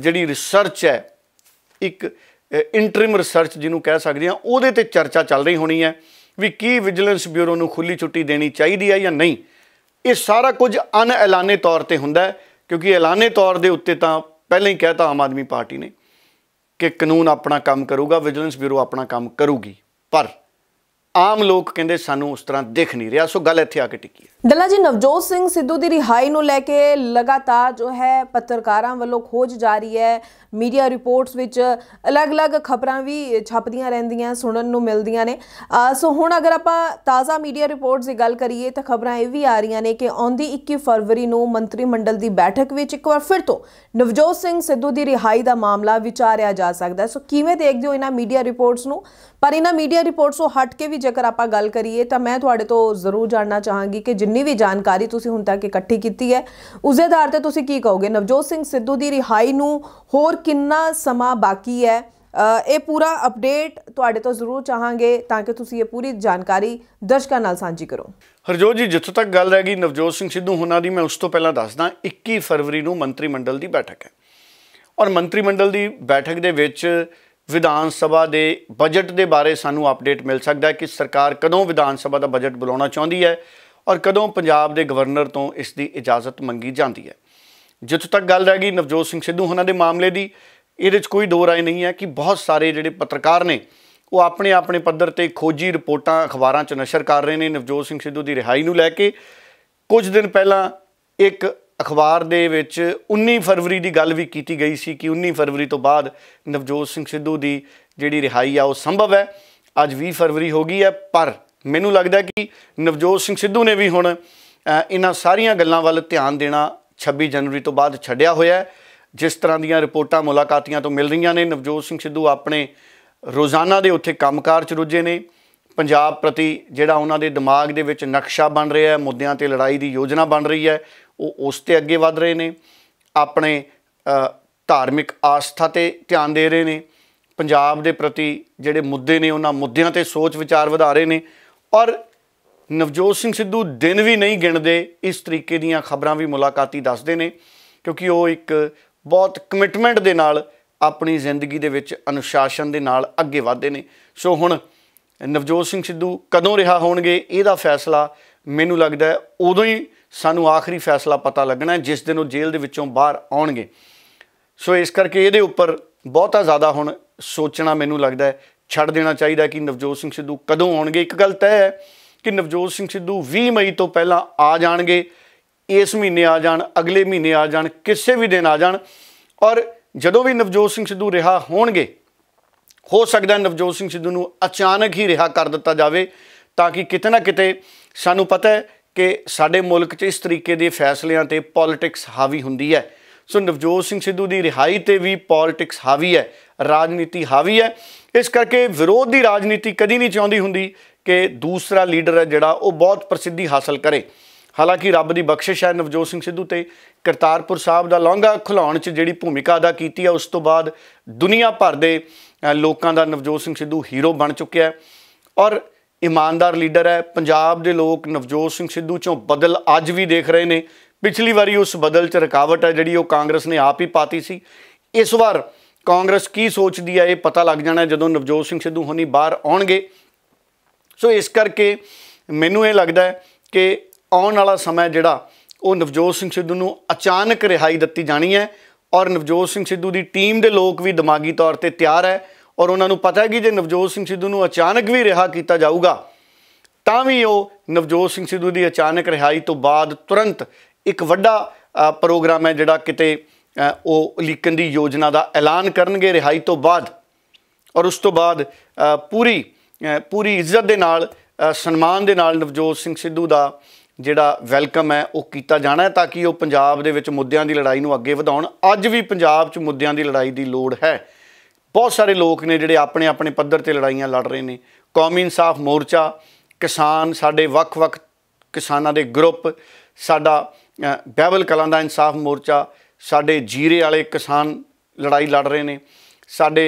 ਜਿਹੜੀ ਰਿਸਰਚ ਹੈ ਇੱਕ ਇੰਟਰਿਮ ਰਿਸਰਚ ਜਿਹਨੂੰ ਕਹਿ ਸਕਦੇ ਆ ਉਹਦੇ ਤੇ ਚਰਚਾ ਚੱਲ ਰਹੀ ਹੋਣੀ ਹੈ ਵੀ ਕੀ ਵਿਜੀਲੈਂਸ ਬਿਊਰੋ ਨੂੰ ਖੁੱਲੀ ਛੁੱਟੀ ਦੇਣੀ ਚਾਹੀਦੀ ਹੈ ਜਾਂ ਨਹੀਂ ਇਹ ਸਾਰਾ ਕੁਝ ਅਨ ਐਲਾਨੇ ਤੌਰ ਤੇ ਹੁੰਦਾ ਕਿਉਂਕਿ ਐਲਾਨੇ ਤੌਰ ਦੇ ਉੱਤੇ ਤਾਂ ਪਹਿਲਾਂ ਹੀ ਕਹਿਤਾ ਆਮ ਆਦਮੀ ਪਾਰਟੀ ਨੇ ਕਿ ਕਾਨੂੰਨ ਆਪਣਾ ਕੰਮ ਕਰੂਗਾ ਵਿਜੀਲੈਂਸ ਬਿਊਰੋ ਆਪਣਾ ਕੰਮ ਕਰੂਗੀ ਪਰ ਆਮ ਲੋਕ ਕਹਿੰਦੇ ਸਾਨੂੰ ਉਸ ਤਰ੍ਹਾਂ ਦਿਖ ਨਹੀਂ ਰਿਹਾ ਸੋ ਗੱਲ ਇੱਥੇ ਆ ਕੇ ਟਿਕੀ ਹੈ ਦੱਲਾ ਜੀ ਨਵਜੋਤ ਸਿੰਘ ਸਿੱਧੂ ਦੀ ਰਿਹਾਈ ਨੂੰ ਲੈ ਕੇ ਲਗਾਤਾਰ ਜੋ ਹੈ ਪੱਤਰਕਾਰਾਂ ਵੱਲੋਂ ਖੋਜ ਜਾਰੀ ਹੈ ਮੀਡੀਆ ਰਿਪੋਰਟਸ ਵਿੱਚ ਅਲੱਗ-ਅਲੱਗ ਖਬਰਾਂ ਵੀ ਛਪਦੀਆਂ ਰਹਿੰਦੀਆਂ ਸੁਣਨ ਨੂੰ ਮਿਲਦੀਆਂ ਨੇ ਸੋ ਹੁਣ ਅਗਰ ਆਪਾਂ ਤਾਜ਼ਾ ਮੀਡੀਆ ਰਿਪੋਰਟਸ ਦੀ ਗੱਲ ਕਰੀਏ ਤਾਂ ਖਬਰਾਂ ਇਹ ਵੀ ਆ ਰਹੀਆਂ ਨੇ ਕਿ ਆਉਂਦੀ 21 ਫਰਵਰੀ ਨੂੰ ਮੰਤਰੀ ਮੰਡਲ ਦੀ ਬੈਠਕ ਵਿੱਚ ਇੱਕ ਵਾਰ ਫਿਰ ਤੋਂ ਨਵਜੋਤ ਸਿੰਘ ਸਿੱਧੂ ਦੀ ਰਿਹਾਈ ਦਾ ਮਾਮਲਾ ਵਿਚਾਰਿਆ ਜਾ ਸਕਦਾ ਸੋ ਕਿਵੇਂ ਦੇਖਦੇ ਹੋ ਇਹਨਾਂ ਮੀਡੀਆ ਰਿਪੋਰਟਸ ਨੂੰ ਪਰ ਇਹਨਾਂ ਮੀਡੀਆ ਰਿਪੋਰਟਸ ਤੋਂ ਹਟ ਕੇ ਵੀ ਜੇਕਰ ਆਪਾਂ ਗੱਲ ਕਰੀਏ ਤਾਂ ਮੈਂ ਤੁਹਾਡੇ ਤੋਂ ਜ਼ਰੂਰ ਜਾਣਨਾ ਚਾਹਾਂਗੀ ਕਿ ਜਿੰਨੀ ਵੀ ਜਾਣਕਾਰੀ ਤੁਸੀਂ ਹੁਣ ਤੱਕ ਇਕੱਠੀ ਕੀਤੀ ਹੈ ਉਸ ਦੇ ਆਧਾਰ ਤੇ ਤੁਸੀਂ ਕੀ ਕਹੋਗੇ ਨਵਜੋਤ ਸਿੰਘ ਸਿੱਧੂ ਦੀ ਰਿਹਾਈ ਨੂੰ ਹੋਰ ਕਿੰਨਾ ਸਮਾਂ ਬਾਕੀ ਹੈ ਇਹ ਪੂਰਾ ਅਪਡੇਟ ਤੁਹਾਡੇ ਤੋਂ ਜ਼ਰੂਰ ਚਾਹਾਂਗੇ ਤਾਂ ਕਿ ਤੁਸੀਂ ਇਹ ਪੂਰੀ ਜਾਣਕਾਰੀ ਦਰਸ਼ਕਾਂ ਨਾਲ ਸਾਂਝੀ ਕਰੋ ਹਰਜੋਤ ਜੀ ਜਿੱਥੋਂ ਤੱਕ ਗੱਲ ਰਹਿ ਗਈ ਨਵਜੋਤ ਸਿੰਘ ਸਿੱਧੂ ਹੁਣਾਂ ਦੀ ਮੈਂ ਉਸ ਤੋਂ ਪਹਿਲਾਂ ਦੱਸਦਾ 21 ਫਰਵਰੀ ਨੂੰ ਮੰਤਰੀ ਮੰਡਲ ਦੀ ਬੈਠਕ ਹੈ ਔਰ ਮੰਤਰੀ ਮੰਡਲ ਦੀ ਬੈਠਕ ਦੇ ਵਿੱਚ ਵਿਧਾਨ ਸਭਾ ਦੇ ਬਜਟ ਦੇ ਬਾਰੇ ਸਾਨੂੰ ਅਪਡੇਟ ਮਿਲ ਸਕਦਾ ਹੈ ਕਿ ਸਰਕਾਰ ਕਦੋਂ ਵਿਧਾਨ ਸਭਾ ਦਾ ਬਜਟ ਬੁਲਾਉਣਾ ਚਾਹੁੰਦੀ ਹੈ ਔਰ ਕਦੋਂ ਪੰਜਾਬ ਦੇ ਗਵਰਨਰ ਤੋਂ ਇਸ ਦੀ ਇਜਾਜ਼ਤ ਮੰਗੀ ਜਾਂਦੀ ਹੈ ਜਿੱਥੋਂ ਤੱਕ ਗੱਲ ਰਹੀ ਨਵਜੋਤ ਸਿੰਘ ਸਿੱਧੂ ਉਹਨਾਂ ਦੇ ਮਾਮਲੇ ਦੀ ਇਹਦੇ ਵਿੱਚ ਕੋਈ ਦੋ رائے ਨਹੀਂ ਹੈ ਕਿ ਬਹੁਤ ਸਾਰੇ ਜਿਹੜੇ ਪੱਤਰਕਾਰ ਨੇ ਉਹ ਆਪਣੇ ਆਪਣੇ ਪੱਧਰ ਤੇ ਖੋਜੀ ਰਿਪੋਰਟਾਂ ਅਖਬਾਰਾਂ 'ਚ ਨਸ਼ਰ ਕਰ ਰਹੇ ਨੇ ਨਵਜੋਤ ਸਿੰਘ ਸਿੱਧੂ ਦੀ ਰਿਹਾਈ ਨੂੰ ਲੈ ਕੇ ਕੁਝ ਦਿਨ ਪਹਿਲਾਂ ਇੱਕ ਅਖਬਾਰ ਦੇ ਵਿੱਚ 19 ਫਰਵਰੀ ਦੀ ਗੱਲ ਵੀ ਕੀਤੀ ਗਈ ਸੀ ਕਿ 19 ਫਰਵਰੀ ਤੋਂ ਬਾਅਦ ਨਵਜੋਤ ਸਿੰਘ ਸਿੱਧੂ ਦੀ ਜਿਹੜੀ ਰਿਹਾਈ ਆ ਉਹ ਸੰਭਵ ਹੈ ਅੱਜ 20 ਫਰਵਰੀ ਹੋ ਗਈ ਹੈ ਪਰ ਮੈਨੂੰ ਲੱਗਦਾ ਕਿ ਨਵਜੋਤ ਸਿੰਘ ਸਿੱਧੂ ਨੇ ਵੀ ਹੁਣ ਇਹਨਾਂ ਸਾਰੀਆਂ ਗੱਲਾਂ ਵੱਲ ਧਿਆਨ ਦੇਣਾ 26 ਜਨਵਰੀ ਤੋਂ ਬਾਅਦ ਛੱਡਿਆ ਹੋਇਆ ਜਿਸ ਤਰ੍ਹਾਂ ਦੀਆਂ ਰਿਪੋਰਟਾਂ ਮੁਲਾਕਾਤੀਆਂ ਤੋਂ ਮਿਲ ਰਹੀਆਂ ਨੇ ਨਵਜੋਤ ਸਿੰਘ ਸਿੱਧੂ ਆਪਣੇ ਰੋਜ਼ਾਨਾ ਦੇ ਉੱਥੇ ਕੰਮਕਾਰ 'ਚ ਰੁੱਝੇ ਨੇ ਪੰਜਾਬ ਪ੍ਰਤੀ ਜਿਹੜਾ ਉਹਨਾਂ ਦੇ ਦਿਮਾਗ ਦੇ ਵਿੱਚ ਨਕਸ਼ਾ ਬਣ ਰਿਹਾ ਹੈ ਮੁੱਦਿਆਂ ਤੇ ਲੜਾਈ ਦੀ ਯੋਜਨਾ ਬਣ ਰਹੀ ਹੈ ਉਹ ਉਸ ਤੇ ਅੱਗੇ ਵਧ ਰਹੇ ਨੇ ਆਪਣੇ ਧਾਰਮਿਕ ਆਸਥਾ ਤੇ ਧਿਆਨ ਦੇ ਰਹੇ ਨੇ ਪੰਜਾਬ ਦੇ ਪ੍ਰਤੀ ਜਿਹੜੇ ਮੁੱਦੇ ਨੇ ਉਹਨਾਂ ਮੁੱਦਿਆਂ ਤੇ ਸੋਚ ਵਿਚਾਰ ਵਧਾ ਰਹੇ ਨੇ ਔਰ ਨਵਜੋਤ ਸਿੰਘ ਸਿੱਧੂ ਦਿਨ ਵੀ ਨਹੀਂ ਗਿਣਦੇ ਇਸ ਤਰੀਕੇ ਦੀਆਂ ਖਬਰਾਂ ਵੀ ਮੁਲਾਕਾਤੀ ਦੱਸਦੇ ਨੇ ਕਿਉਂਕਿ ਉਹ ਇੱਕ ਬਹੁਤ ਕਮਿਟਮੈਂਟ ਦੇ ਨਾਲ ਆਪਣੀ ਜ਼ਿੰਦਗੀ ਦੇ ਵਿੱਚ ਅਨੁਸ਼ਾਸਨ ਦੇ ਨਾਲ ਅੱਗੇ ਵਧਦੇ ਨੇ ਸੋ ਹੁਣ ਨਵਜੋਤ ਸਿੰਘ ਸਿੱਧੂ ਕਦੋਂ ਰਿਹਾ ਹੋਣਗੇ ਇਹਦਾ ਫੈਸਲਾ ਮੈਨੂੰ ਲੱਗਦਾ ਉਦੋਂ ਹੀ ਸਾਨੂੰ ਆਖਰੀ ਫੈਸਲਾ ਪਤਾ ਲੱਗਣਾ ਜਿਸ ਦਿਨ ਉਹ ਜੇਲ੍ਹ ਦੇ ਵਿੱਚੋਂ ਬਾਹਰ ਆਉਣਗੇ ਸੋ ਇਸ ਕਰਕੇ ਇਹਦੇ ਉੱਪਰ ਬਹੁਤਾ ਜ਼ਿਆਦਾ ਹੁਣ ਸੋਚਣਾ ਮੈਨੂੰ ਲੱਗਦਾ ਹੈ ਛੱਡ ਦੇਣਾ ਚਾਹੀਦਾ ਕਿ ਨਵਜੋਤ ਸਿੰਘ ਸਿੱਧੂ ਕਦੋਂ ਆਉਣਗੇ ਇੱਕ ਗੱਲ ਤੈਅ ਹੈ ਕਿ ਨਵਜੋਤ ਸਿੰਘ ਸਿੱਧੂ 20 ਮਈ ਤੋਂ ਪਹਿਲਾਂ ਆ ਜਾਣਗੇ ਇਸ ਮਹੀਨੇ ਆ ਜਾਣ ਅਗਲੇ ਮਹੀਨੇ ਆ ਜਾਣ ਕਿਸੇ ਵੀ ਦਿਨ ਆ ਜਾਣ ਔਰ ਜਦੋਂ ਵੀ ਨਵਜੋਤ ਸਿੰਘ ਸਿੱਧੂ ਰਿਹਾ ਹੋਣਗੇ ਹੋ ਸਕਦਾ ਨਵਜੋਤ ਸਿੰਘ ਸਿੱਧੂ ਨੂੰ ਅਚਾਨਕ ਹੀ ਰਿਹਾ ਕਰ ਦਿੱਤਾ ਜਾਵੇ ਤਾਂ ਕਿ ਕਿਤੇ ਨਾ ਕਿਤੇ ਸਾਨੂੰ ਪਤਾ ਹੈ ਕਿ ਸਾਡੇ ਮੁਲਕ 'ਚ ਇਸ ਤਰੀਕੇ ਦੇ ਫੈਸਲਿਆਂ ਤੇ ਪੋਲਿਟਿਕਸ ਹਾਵੀ ਹੁੰਦੀ ਹੈ ਸੋ ਨਵਜੋਤ ਸਿੰਘ ਸਿੱਧੂ ਦੀ ਰਿਹਾਈ ਤੇ ਵੀ ਪੋਲਿਟਿਕਸ ਹਾਵੀ ਹੈ ਰਾਜਨੀਤੀ ਹਾਵੀ ਹੈ ਇਸ ਕਰਕੇ ਵਿਰੋਧ ਦੀ ਰਾਜਨੀਤੀ ਕਦੀ ਨਹੀਂ ਚਾਹੁੰਦੀ ਹੁੰਦੀ ਕਿ ਦੂਸਰਾ ਲੀਡਰ ਹੈ ਜਿਹੜਾ ਉਹ ਬਹੁਤ ਪ੍ਰਸਿੱਧੀ ਹਾਸਲ ਕਰੇ ਹਾਲਾਂਕਿ ਰੱਬ ਦੀ ਬਖਸ਼ਿਸ਼ ਹੈ ਨਵਜੋਤ ਸਿੰਘ ਸਿੱਧੂ ਤੇ ਕਰਤਾਰਪੁਰ ਸਾਹਿਬ ਦਾ ਲੌਂਗਾ ਖੁਲਾਉਣ 'ਚ ਜਿਹੜੀ ਭੂਮਿਕਾ ਅਦਾ ਕੀਤੀ ਹੈ ਉਸ ਤੋਂ ਬਾਅਦ ਦੁਨੀਆ ਭਰ ਦੇ ਲੋਕਾਂ ਦਾ ਨਵਜੋਤ ਸਿੰਘ ਸਿੱਧੂ ਹੀਰੋ ਬਣ ਚੁੱਕਿਆ ਔਰ ਇਮਾਨਦਾਰ ਲੀਡਰ ਹੈ ਪੰਜਾਬ ਦੇ ਲੋਕ ਨਵਜੋਤ ਸਿੰਘ ਸਿੱਧੂ ਚੋਂ ਬਦਲ ਅੱਜ ਵੀ ਦੇਖ ਰਹੇ ਨੇ ਪਿਛਲੀ ਵਾਰੀ ਉਸ ਬਦਲ 'ਚ ਰੁਕਾਵਟ ਹੈ ਜਿਹੜੀ ਉਹ ਕਾਂਗਰਸ ਨੇ ਆਪ ਹੀ ਪਾਤੀ ਸੀ ਇਸ ਵਾਰ ਕਾਂਗਰਸ ਕੀ ਸੋਚਦੀ ਹੈ ਇਹ ਪਤਾ ਲੱਗ ਜਾਣਾ ਜਦੋਂ ਨਵਜੋਤ ਸਿੰਘ ਸਿੱਧੂ ਹੁਣੀ ਬਾਹਰ ਆਉਣਗੇ ਸੋ ਇਸ ਕਰਕੇ ਮੈਨੂੰ ਇਹ ਲੱਗਦਾ ਹੈ ਕਿ ਆਉਣ ਵਾਲਾ ਸਮਾਂ ਜਿਹੜਾ ਉਹ ਨਵਜੋਤ ਸਿੰਘ ਸਿੱਧੂ ਨੂੰ ਅਚਾਨਕ ਰਿਹਾਈ ਦਿੱਤੀ ਜਾਣੀ ਹੈ ਔਰ ਨਵਜੋਤ ਸਿੰਘ ਸਿੱਧੂ ਦੀ ਟੀਮ ਦੇ ਲੋਕ ਵੀ ਦਿਮਾਗੀ ਤੌਰ ਤੇ ਤਿਆਰ ਹੈ ਔਰ ਉਹਨਾਂ ਨੂੰ ਪਤਾ ਹੈ ਕਿ ਜੇ ਨਵਜੋਤ ਸਿੰਘ ਸਿੱਧੂ ਨੂੰ ਅਚਾਨਕ ਵੀ ਰਿਹਾ ਕੀਤਾ ਜਾਊਗਾ ਤਾਂ ਵੀ ਉਹ ਨਵਜੋਤ ਸਿੰਘ ਸਿੱਧੂ ਦੀ ਅਚਾਨਕ ਰਿਹਾਈ ਤੋਂ ਬਾਅਦ ਤੁਰੰਤ ਇੱਕ ਵੱਡਾ ਪ੍ਰੋਗਰਾਮ ਹੈ ਜਿਹੜਾ ਕਿਤੇ ਉਹ ਉਲੀਕਣ ਦੀ ਯੋਜਨਾ ਦਾ ਐਲਾਨ ਕਰਨਗੇ ਰਿਹਾਈ ਤੋਂ ਬਾਅਦ ਔਰ ਉਸ ਤੋਂ ਬਾਅਦ ਪੂਰੀ ਪੂਰੀ ਇੱਜ਼ਤ ਦੇ ਨਾਲ ਸਨਮਾਨ ਦੇ ਨਾਲ ਨਵਜੋਤ ਸਿੰਘ ਸਿੱਧੂ ਦਾ ਜਿਹੜਾ ਵੈਲਕਮ ਹੈ ਉਹ ਕੀਤਾ ਜਾਣਾ ਹੈ ਤਾਂ ਕਿ ਉਹ ਪੰਜਾਬ ਦੇ ਵਿੱਚ ਮੁੱਦਿਆਂ ਦੀ ਲੜਾਈ ਨੂੰ ਅੱਗੇ ਵਧਾਉਣ ਅੱਜ ਵੀ ਪੰਜਾਬ 'ਚ ਮੁੱਦਿਆਂ ਦੀ ਲੜਾਈ ਦੀ ਲੋੜ ਹੈ ਬਹੁਤ ਸਾਰੇ ਲੋਕ ਨੇ ਜਿਹੜੇ ਆਪਣੇ ਆਪਣੇ ਪੱਧਰ ਤੇ ਲੜਾਈਆਂ ਲੜ ਰਹੇ ਨੇ ਕੌਮੀ ਇਨਸਾਫ ਮੋਰਚਾ ਕਿਸਾਨ ਸਾਡੇ ਵੱਖ-ਵੱਖ ਕਿਸਾਨਾਂ ਦੇ ਗਰੁੱਪ ਸਾਡਾ ਬਹਿਬਲ ਕਲਾਂ ਦਾ ਇਨਸਾਫ ਮੋਰਚਾ ਸਾਡੇ ਜੀਰੇ ਵਾਲੇ ਕਿਸਾਨ ਲੜਾਈ ਲੜ ਰਹੇ ਨੇ ਸਾਡੇ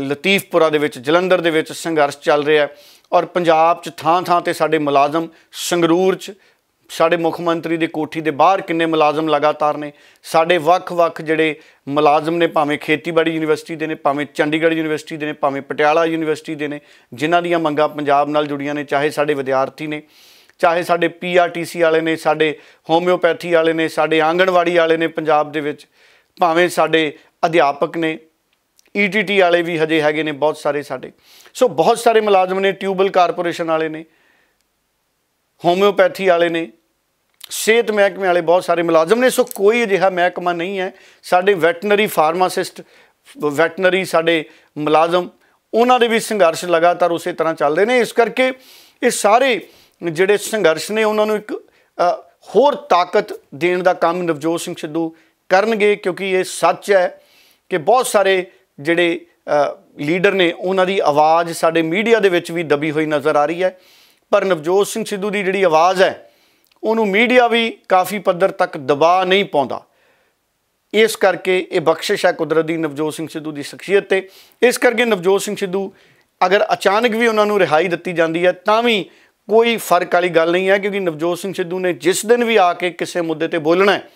ਲਤੀਫਪੁਰਾ ਦੇ ਵਿੱਚ ਜਲੰਧਰ ਦੇ ਵਿੱਚ ਸੰਘਰਸ਼ ਚੱਲ ਰਿਹਾ ਔਰ ਪੰਜਾਬ 'ਚ ਥਾਂ-ਥਾਂ ਤੇ ਸਾਡੇ ਮੁਲਾਜ਼ਮ ਸੰਗਰੂਰ 'ਚ ਸਾਡੇ ਮੁੱਖ ਮੰਤਰੀ ਦੇ ਕੋਠੀ ਦੇ ਬਾਹਰ ਕਿੰਨੇ ਮੁਲਾਜ਼ਮ ਲਗਾਤਾਰ ਨੇ ਸਾਡੇ ਵੱਖ-ਵੱਖ ਜਿਹੜੇ ਮੁਲਾਜ਼ਮ ਨੇ ਭਾਵੇਂ ਖੇਤੀਬਾੜੀ ਯੂਨੀਵਰਸਿਟੀ ਦੇ ਨੇ ਭਾਵੇਂ ਚੰਡੀਗੜ੍ਹ ਯੂਨੀਵਰਸਿਟੀ ਦੇ ਨੇ ਭਾਵੇਂ ਪਟਿਆਲਾ ਯੂਨੀਵਰਸਿਟੀ ਦੇ ਨੇ ਜਿਨ੍ਹਾਂ ਦੀਆਂ ਮੰਗਾਂ ਪੰਜਾਬ ਨਾਲ ਜੁੜੀਆਂ ਨੇ ਚਾਹੇ ਸਾਡੇ ਵਿਦਿਆਰਥੀ ਨੇ ਚਾਹੇ ਸਾਡੇ ਪੀਆਰਟੀਸੀ ਵਾਲੇ ਨੇ ਸਾਡੇ ਹੋਮਿਓਪੈਥੀ ਵਾਲੇ ਨੇ ਸਾਡੇ ਆਂਗਣਵਾੜੀ ਵਾਲੇ ਨੇ ਪੰਜਾਬ ਦੇ ਵਿੱਚ ਭਾਵੇਂ ਸਾਡੇ ਅਧਿਆਪਕ ਨੇ ਈਟੀਟੀ ਵਾਲੇ ਵੀ ਹਜੇ ਹੈਗੇ ਨੇ ਬਹੁਤ ਸਾਰੇ ਸਾਡੇ ਸੋ ਬਹੁਤ ਸਾਰੇ ਮੁਲਾਜ਼ਮ ਨੇ ਟਿਊਬਲ ਕਾਰਪੋਰੇਸ਼ਨ ਵਾਲੇ ਨੇ ਹੋਮਿਓਪੈਥੀ ਵਾਲੇ ਨੇ ਸਿਹਤ ਮਹਿਕਮੇ ਵਾਲੇ ਬਹੁਤ ਸਾਰੇ ਮੁਲਾਜ਼ਮ ਨੇ ਸੋ ਕੋਈ ਅਜਿਹਾ ਮਹਿਕਮਾ ਨਹੀਂ ਹੈ ਸਾਡੇ ਵੈਟਨਰੀ ਫਾਰਮਾਸਿਸਟ ਵੈਟਨਰੀ ਸਾਡੇ ਮੁਲਾਜ਼ਮ ਉਹਨਾਂ ਦੇ ਵੀ ਸੰਘਰਸ਼ ਲਗਾਤਾਰ ਉਸੇ ਤਰ੍ਹਾਂ ਚੱਲਦੇ ਨੇ ਇਸ ਕਰਕੇ ਇਹ ਸਾਰੇ ਜਿਹੜੇ ਸੰਘਰਸ਼ ਨੇ ਉਹਨਾਂ ਨੂੰ ਇੱਕ ਹੋਰ ਤਾਕਤ ਦੇਣ ਦਾ ਕੰਮ ਨਵਜੋਤ ਸਿੰਘ ਸਿੱਧੂ ਕਰਨਗੇ ਕਿਉਂਕਿ ਇਹ ਸੱਚ ਹੈ ਕਿ ਬਹੁਤ ਸਾਰੇ ਜਿਹੜੇ ਲੀਡਰ ਨੇ ਉਹਨਾਂ ਦੀ ਆਵਾਜ਼ ਸਾਡੇ ਮੀਡੀਆ ਦੇ ਵਿੱਚ ਵੀ ਦਬੀ ਹੋਈ ਨਜ਼ਰ ਆ ਰਹੀ ਹੈ ਪਰ ਨਵਜੋਤ ਸਿੰਘ ਸਿੱਧੂ ਦੀ ਜਿਹੜੀ ਆਵਾਜ਼ ਹੈ ਉਹਨੂੰ ਮੀਡੀਆ ਵੀ ਕਾਫੀ ਪੱਧਰ ਤੱਕ ਦਬਾ ਨਹੀਂ ਪਾਉਂਦਾ ਇਸ ਕਰਕੇ ਇਹ ਬਖਸ਼ਿਸ਼ ਹੈ ਕੁਦਰਤ ਦੀ ਨਵਜੋਤ ਸਿੰਘ ਸਿੱਧੂ ਦੀ ਸ਼ਖਸੀਅਤ ਤੇ ਇਸ ਕਰਕੇ ਨਵਜੋਤ ਸਿੰਘ ਸਿੱਧੂ ਅਗਰ ਅਚਾਨਕ ਵੀ ਉਹਨਾਂ ਨੂੰ ਰਿਹਾਈ ਦਿੱਤੀ ਜਾਂਦੀ ਹੈ ਤਾਂ ਵੀ ਕੋਈ ਫਰਕ ਵਾਲੀ ਗੱਲ ਨਹੀਂ ਹੈ ਕਿਉਂਕਿ ਨਵਜੋਤ ਸਿੰਘ ਸਿੱਧੂ ਨੇ ਜਿਸ ਦਿਨ ਵੀ ਆ ਕੇ ਕਿਸੇ ਮੁੱਦੇ ਤੇ ਬੋਲਣਾ ਹੈ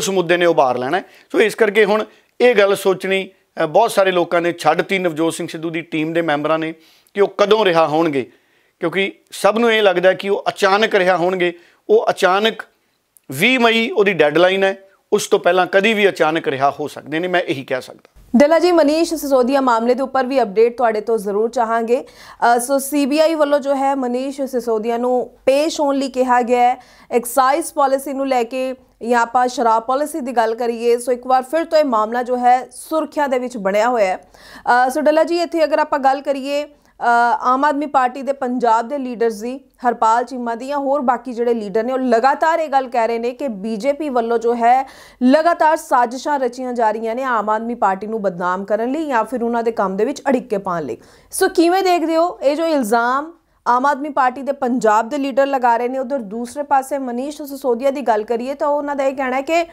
ਉਸ ਮੁੱਦੇ ਨੇ ਉਭਾਰ ਲੈਣਾ ਸੋ ਇਸ ਕਰਕੇ ਹੁਣ ਇਹ ਗੱਲ ਸੋਚਣੀ ਬਹੁਤ ਸਾਰੇ ਲੋਕਾਂ ਨੇ ਛੱਡਤੀ ਨਵਜੋਤ ਸਿੰਘ ਸਿੱਧੂ ਦੀ ਟੀਮ ਦੇ ਮੈਂਬਰਾਂ ਨੇ ਕਿ ਉਹ ਕਦੋਂ ਰਿਹਾ ਹੋਣਗੇ ਕਿਉਂਕਿ ਸਭ ਨੂੰ ਇਹ ਲੱਗਦਾ ਕਿ ਉਹ ਅਚਾਨਕ ਰਿਹਾ ਹੋਣਗੇ ਉਹ ਅਚਾਨਕ 20 ਮਈ ਉਹਦੀ ਡੈਡਲਾਈਨ ਹੈ ਉਸ ਤੋਂ ਪਹਿਲਾਂ ਕਦੀ ਵੀ ਅਚਾਨਕ ਰਿਹਾ ਹੋ ਸਕਦੇ ਨੇ ਮੈਂ ਇਹੀ ਕਹਿ ਸਕਦਾ ਦਿਲਾ ਜੀ ਮਨੀਸ਼ ਸਿਸੋਦੀਆ ਮਾਮਲੇ ਦੇ ਉੱਪਰ ਵੀ ਅਪਡੇਟ ਤੁਹਾਡੇ ਤੋਂ ਜ਼ਰੂਰ ਚਾਹਾਂਗੇ ਸੋ ਸੀਬੀਆਈ ਵੱਲੋਂ ਜੋ ਹੈ ਮਨੀਸ਼ ਸਿਸੋਦੀਆ ਨੂੰ ਪੇਸ਼ ਹੋਣ ਲਈ ਕਿਹਾ ਗਿਆ ਹੈ ਐਕਸਾਈਜ਼ ਪਾਲਿਸੀ ਨੂੰ ਲੈ ਕੇ ਜਾਂ ਆਪਾਂ ਸ਼ਰਾਬ ਪਾਲਿਸੀ ਦੀ ਗੱਲ ਕਰੀਏ ਸੋ ਇੱਕ ਵਾਰ ਫਿਰ ਤੋਂ ਇਹ ਮਾਮਲਾ ਜੋ ਹੈ ਸੁਰਖਿਆ ਦੇ ਵਿੱਚ ਬਣਿਆ ਹੋਇਆ ਹੈ ਸੋ ਡੱਲਾ ਜੀ ਇੱਥੇ ਅਗਰ ਆਪਾਂ ਗੱਲ ਕਰੀਏ ਆਮ ਆਦਮੀ ਪਾਰਟੀ ਦੇ ਪੰਜਾਬ ਦੇ ਲੀਡਰਸ ਦੀ ਹਰਪਾਲ ਚੀਮਾ ਦੀਆਂ ਹੋਰ ਬਾਕੀ ਜਿਹੜੇ ਲੀਡਰ ਨੇ ਉਹ ਲਗਾਤਾਰ ਇਹ ਗੱਲ ਕਹਿ ਰਹੇ ਨੇ ਕਿ ਬੀਜੇਪੀ ਵੱਲੋਂ ਜੋ ਹੈ ਲਗਾਤਾਰ ਸਾਜ਼ਿਸ਼ਾਂ ਰਚੀਆਂ ਜਾ ਰਹੀਆਂ ਨੇ ਆਮ ਆਦਮੀ ਪਾਰਟੀ ਨੂੰ ਬਦਨਾਮ ਕਰਨ ਲਈ ਜਾਂ ਫਿਰ ਉਹਨਾਂ ਦੇ ਕੰਮ ਦੇ ਵਿੱਚ ਅੜਿੱਕੇ ਪਾਉਣ ਲਈ ਸੋ ਕਿਵੇਂ ਦੇਖਦੇ ਹੋ ਇਹ ਜੋ ਇਲਜ਼ਾਮ ਆਮ ਆਦਮੀ ਪਾਰਟੀ ਦੇ ਪੰਜਾਬ ਦੇ ਲੀਡਰ ਲਗਾ ਰਹੇ ਨੇ ਉਧਰ ਦੂਸਰੇ ਪਾਸੇ ਮਨੀਸ਼ ਸੋਸੋਦੀਆ ਦੀ ਗੱਲ ਕਰੀਏ ਤਾਂ ਉਹਨਾਂ ਦਾ ਇਹ ਕਹਿਣਾ ਹੈ ਕਿ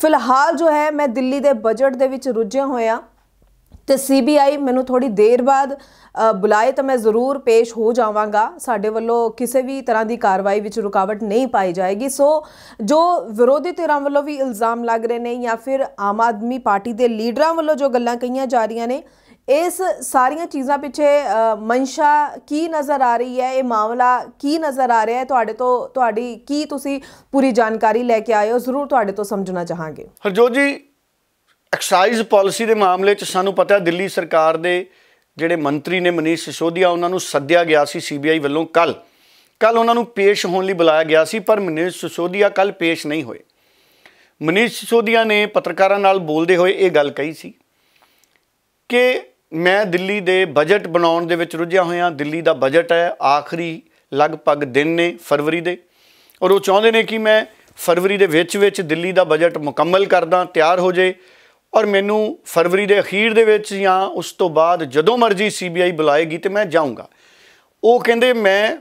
ਫਿਲਹਾਲ ਜੋ ਹੈ ਮੈਂ ਦਿੱਲੀ ਦੇ ਬਜਟ ਦੇ ਵਿੱਚ ਰੁੱਝਿਆ ਹੋਇਆ ਤੇ ਸੀਬੀਆਈ ਮੈਨੂੰ ਥੋੜੀ ਦੇਰ ਬਾਅਦ ਬੁਲਾਏ ਤਾਂ ਮੈਂ ਜ਼ਰੂਰ ਪੇਸ਼ ਹੋ ਜਾਵਾਂਗਾ ਸਾਡੇ ਵੱਲੋਂ ਕਿਸੇ ਵੀ ਤਰ੍ਹਾਂ ਦੀ ਕਾਰਵਾਈ ਵਿੱਚ ਰੁਕਾਵਟ ਨਹੀਂ ਪਾਈ ਜਾਏਗੀ ਸੋ ਜੋ ਵਿਰੋਧੀ ਧਿਰਾਂ ਵੱਲੋਂ ਵੀ ਇਲਜ਼ਾਮ ਲੱਗ ਰਹੇ ਨੇ ਜਾਂ ਫਿਰ ਆਮ ਆਦਮੀ ਪਾਰਟੀ ਦੇ ਲੀਡਰਾਂ ਵੱਲੋਂ ਜੋ ਗੱਲਾਂ ਕਹੀਆਂ ਜਾ ਰਹੀਆਂ ਨੇ ਇਸ ਸਾਰੀਆਂ ਚੀਜ਼ਾਂ ਪਿੱਛੇ ਮਨਸ਼ਾ ਕੀ ਨਜ਼ਰ ਆ ਰਹੀ ਹੈ ਇਹ ਮਾਮਲਾ ਕੀ ਨਜ਼ਰ ਆ ਰਿਹਾ ਹੈ ਤੁਹਾਡੇ ਤੋਂ ਤੁਹਾਡੀ ਕੀ ਤੁਸੀਂ ਪੂਰੀ ਜਾਣਕਾਰੀ ਲੈ ਕੇ ਆਏ ਹੋ ਜ਼ਰੂਰ ਤੁਹਾਡੇ ਤੋਂ ਸਮਝਣਾ ਚਾਹਾਂਗੇ ਹਰਜੋਤ ਜੀ ਐਕਸਾਈਜ਼ ਪਾਲਿਸੀ ਦੇ ਮਾਮਲੇ 'ਚ ਸਾਨੂੰ ਪਤਾ ਦਿੱਲੀ ਸਰਕਾਰ ਦੇ ਜਿਹੜੇ ਮੰਤਰੀ ਨੇ ਮਨੀਸ਼ ਸਿਸੋਦੀਆ ਉਹਨਾਂ ਨੂੰ ਸੱਦਿਆ ਗਿਆ ਸੀ ਸੀਬੀਆਈ ਵੱਲੋਂ ਕੱਲ ਕੱਲ ਉਹਨਾਂ ਨੂੰ ਪੇਸ਼ ਹੋਣ ਲਈ ਬੁਲਾਇਆ ਗਿਆ ਸੀ ਪਰ ਮਨੀਸ਼ ਸਿਸੋਦੀਆ ਕੱਲ ਪੇਸ਼ ਨਹੀਂ ਹੋਏ ਮਨੀਸ਼ ਸਿਸੋਦੀਆ ਨੇ ਪੱਤਰਕਾਰਾਂ ਨਾਲ ਬੋਲਦੇ ਹੋਏ ਇਹ ਗੱਲ ਕਹੀ ਸੀ ਕਿ ਮੈਂ ਦਿੱਲੀ ਦੇ ਬਜਟ ਬਣਾਉਣ ਦੇ ਵਿੱਚ ਰੁੱਝਿਆ ਹੋਇਆ ਦਿੱਲੀ ਦਾ ਬਜਟ ਹੈ ਆਖਰੀ ਲਗਭਗ ਦਿਨ ਨੇ ਫਰਵਰੀ ਦੇ ਔਰ ਉਹ ਚਾਹੁੰਦੇ ਨੇ ਕਿ ਮੈਂ ਫਰਵਰੀ ਦੇ ਵਿੱਚ ਵਿੱਚ ਦਿੱਲੀ ਦਾ ਬਜਟ ਮੁਕੰਮਲ ਕਰਦਾ ਤਿਆਰ ਹੋ ਜੇ ਔਰ ਮੈਨੂੰ ਫਰਵਰੀ ਦੇ ਅਖੀਰ ਦੇ ਵਿੱਚ ਜਾਂ ਉਸ ਤੋਂ ਬਾਅਦ ਜਦੋਂ ਮਰਜ਼ੀ ਸੀਬੀਆਈ ਬੁਲਾਏਗੀ ਤੇ ਮੈਂ ਜਾਊਂਗਾ ਉਹ ਕਹਿੰਦੇ ਮੈਂ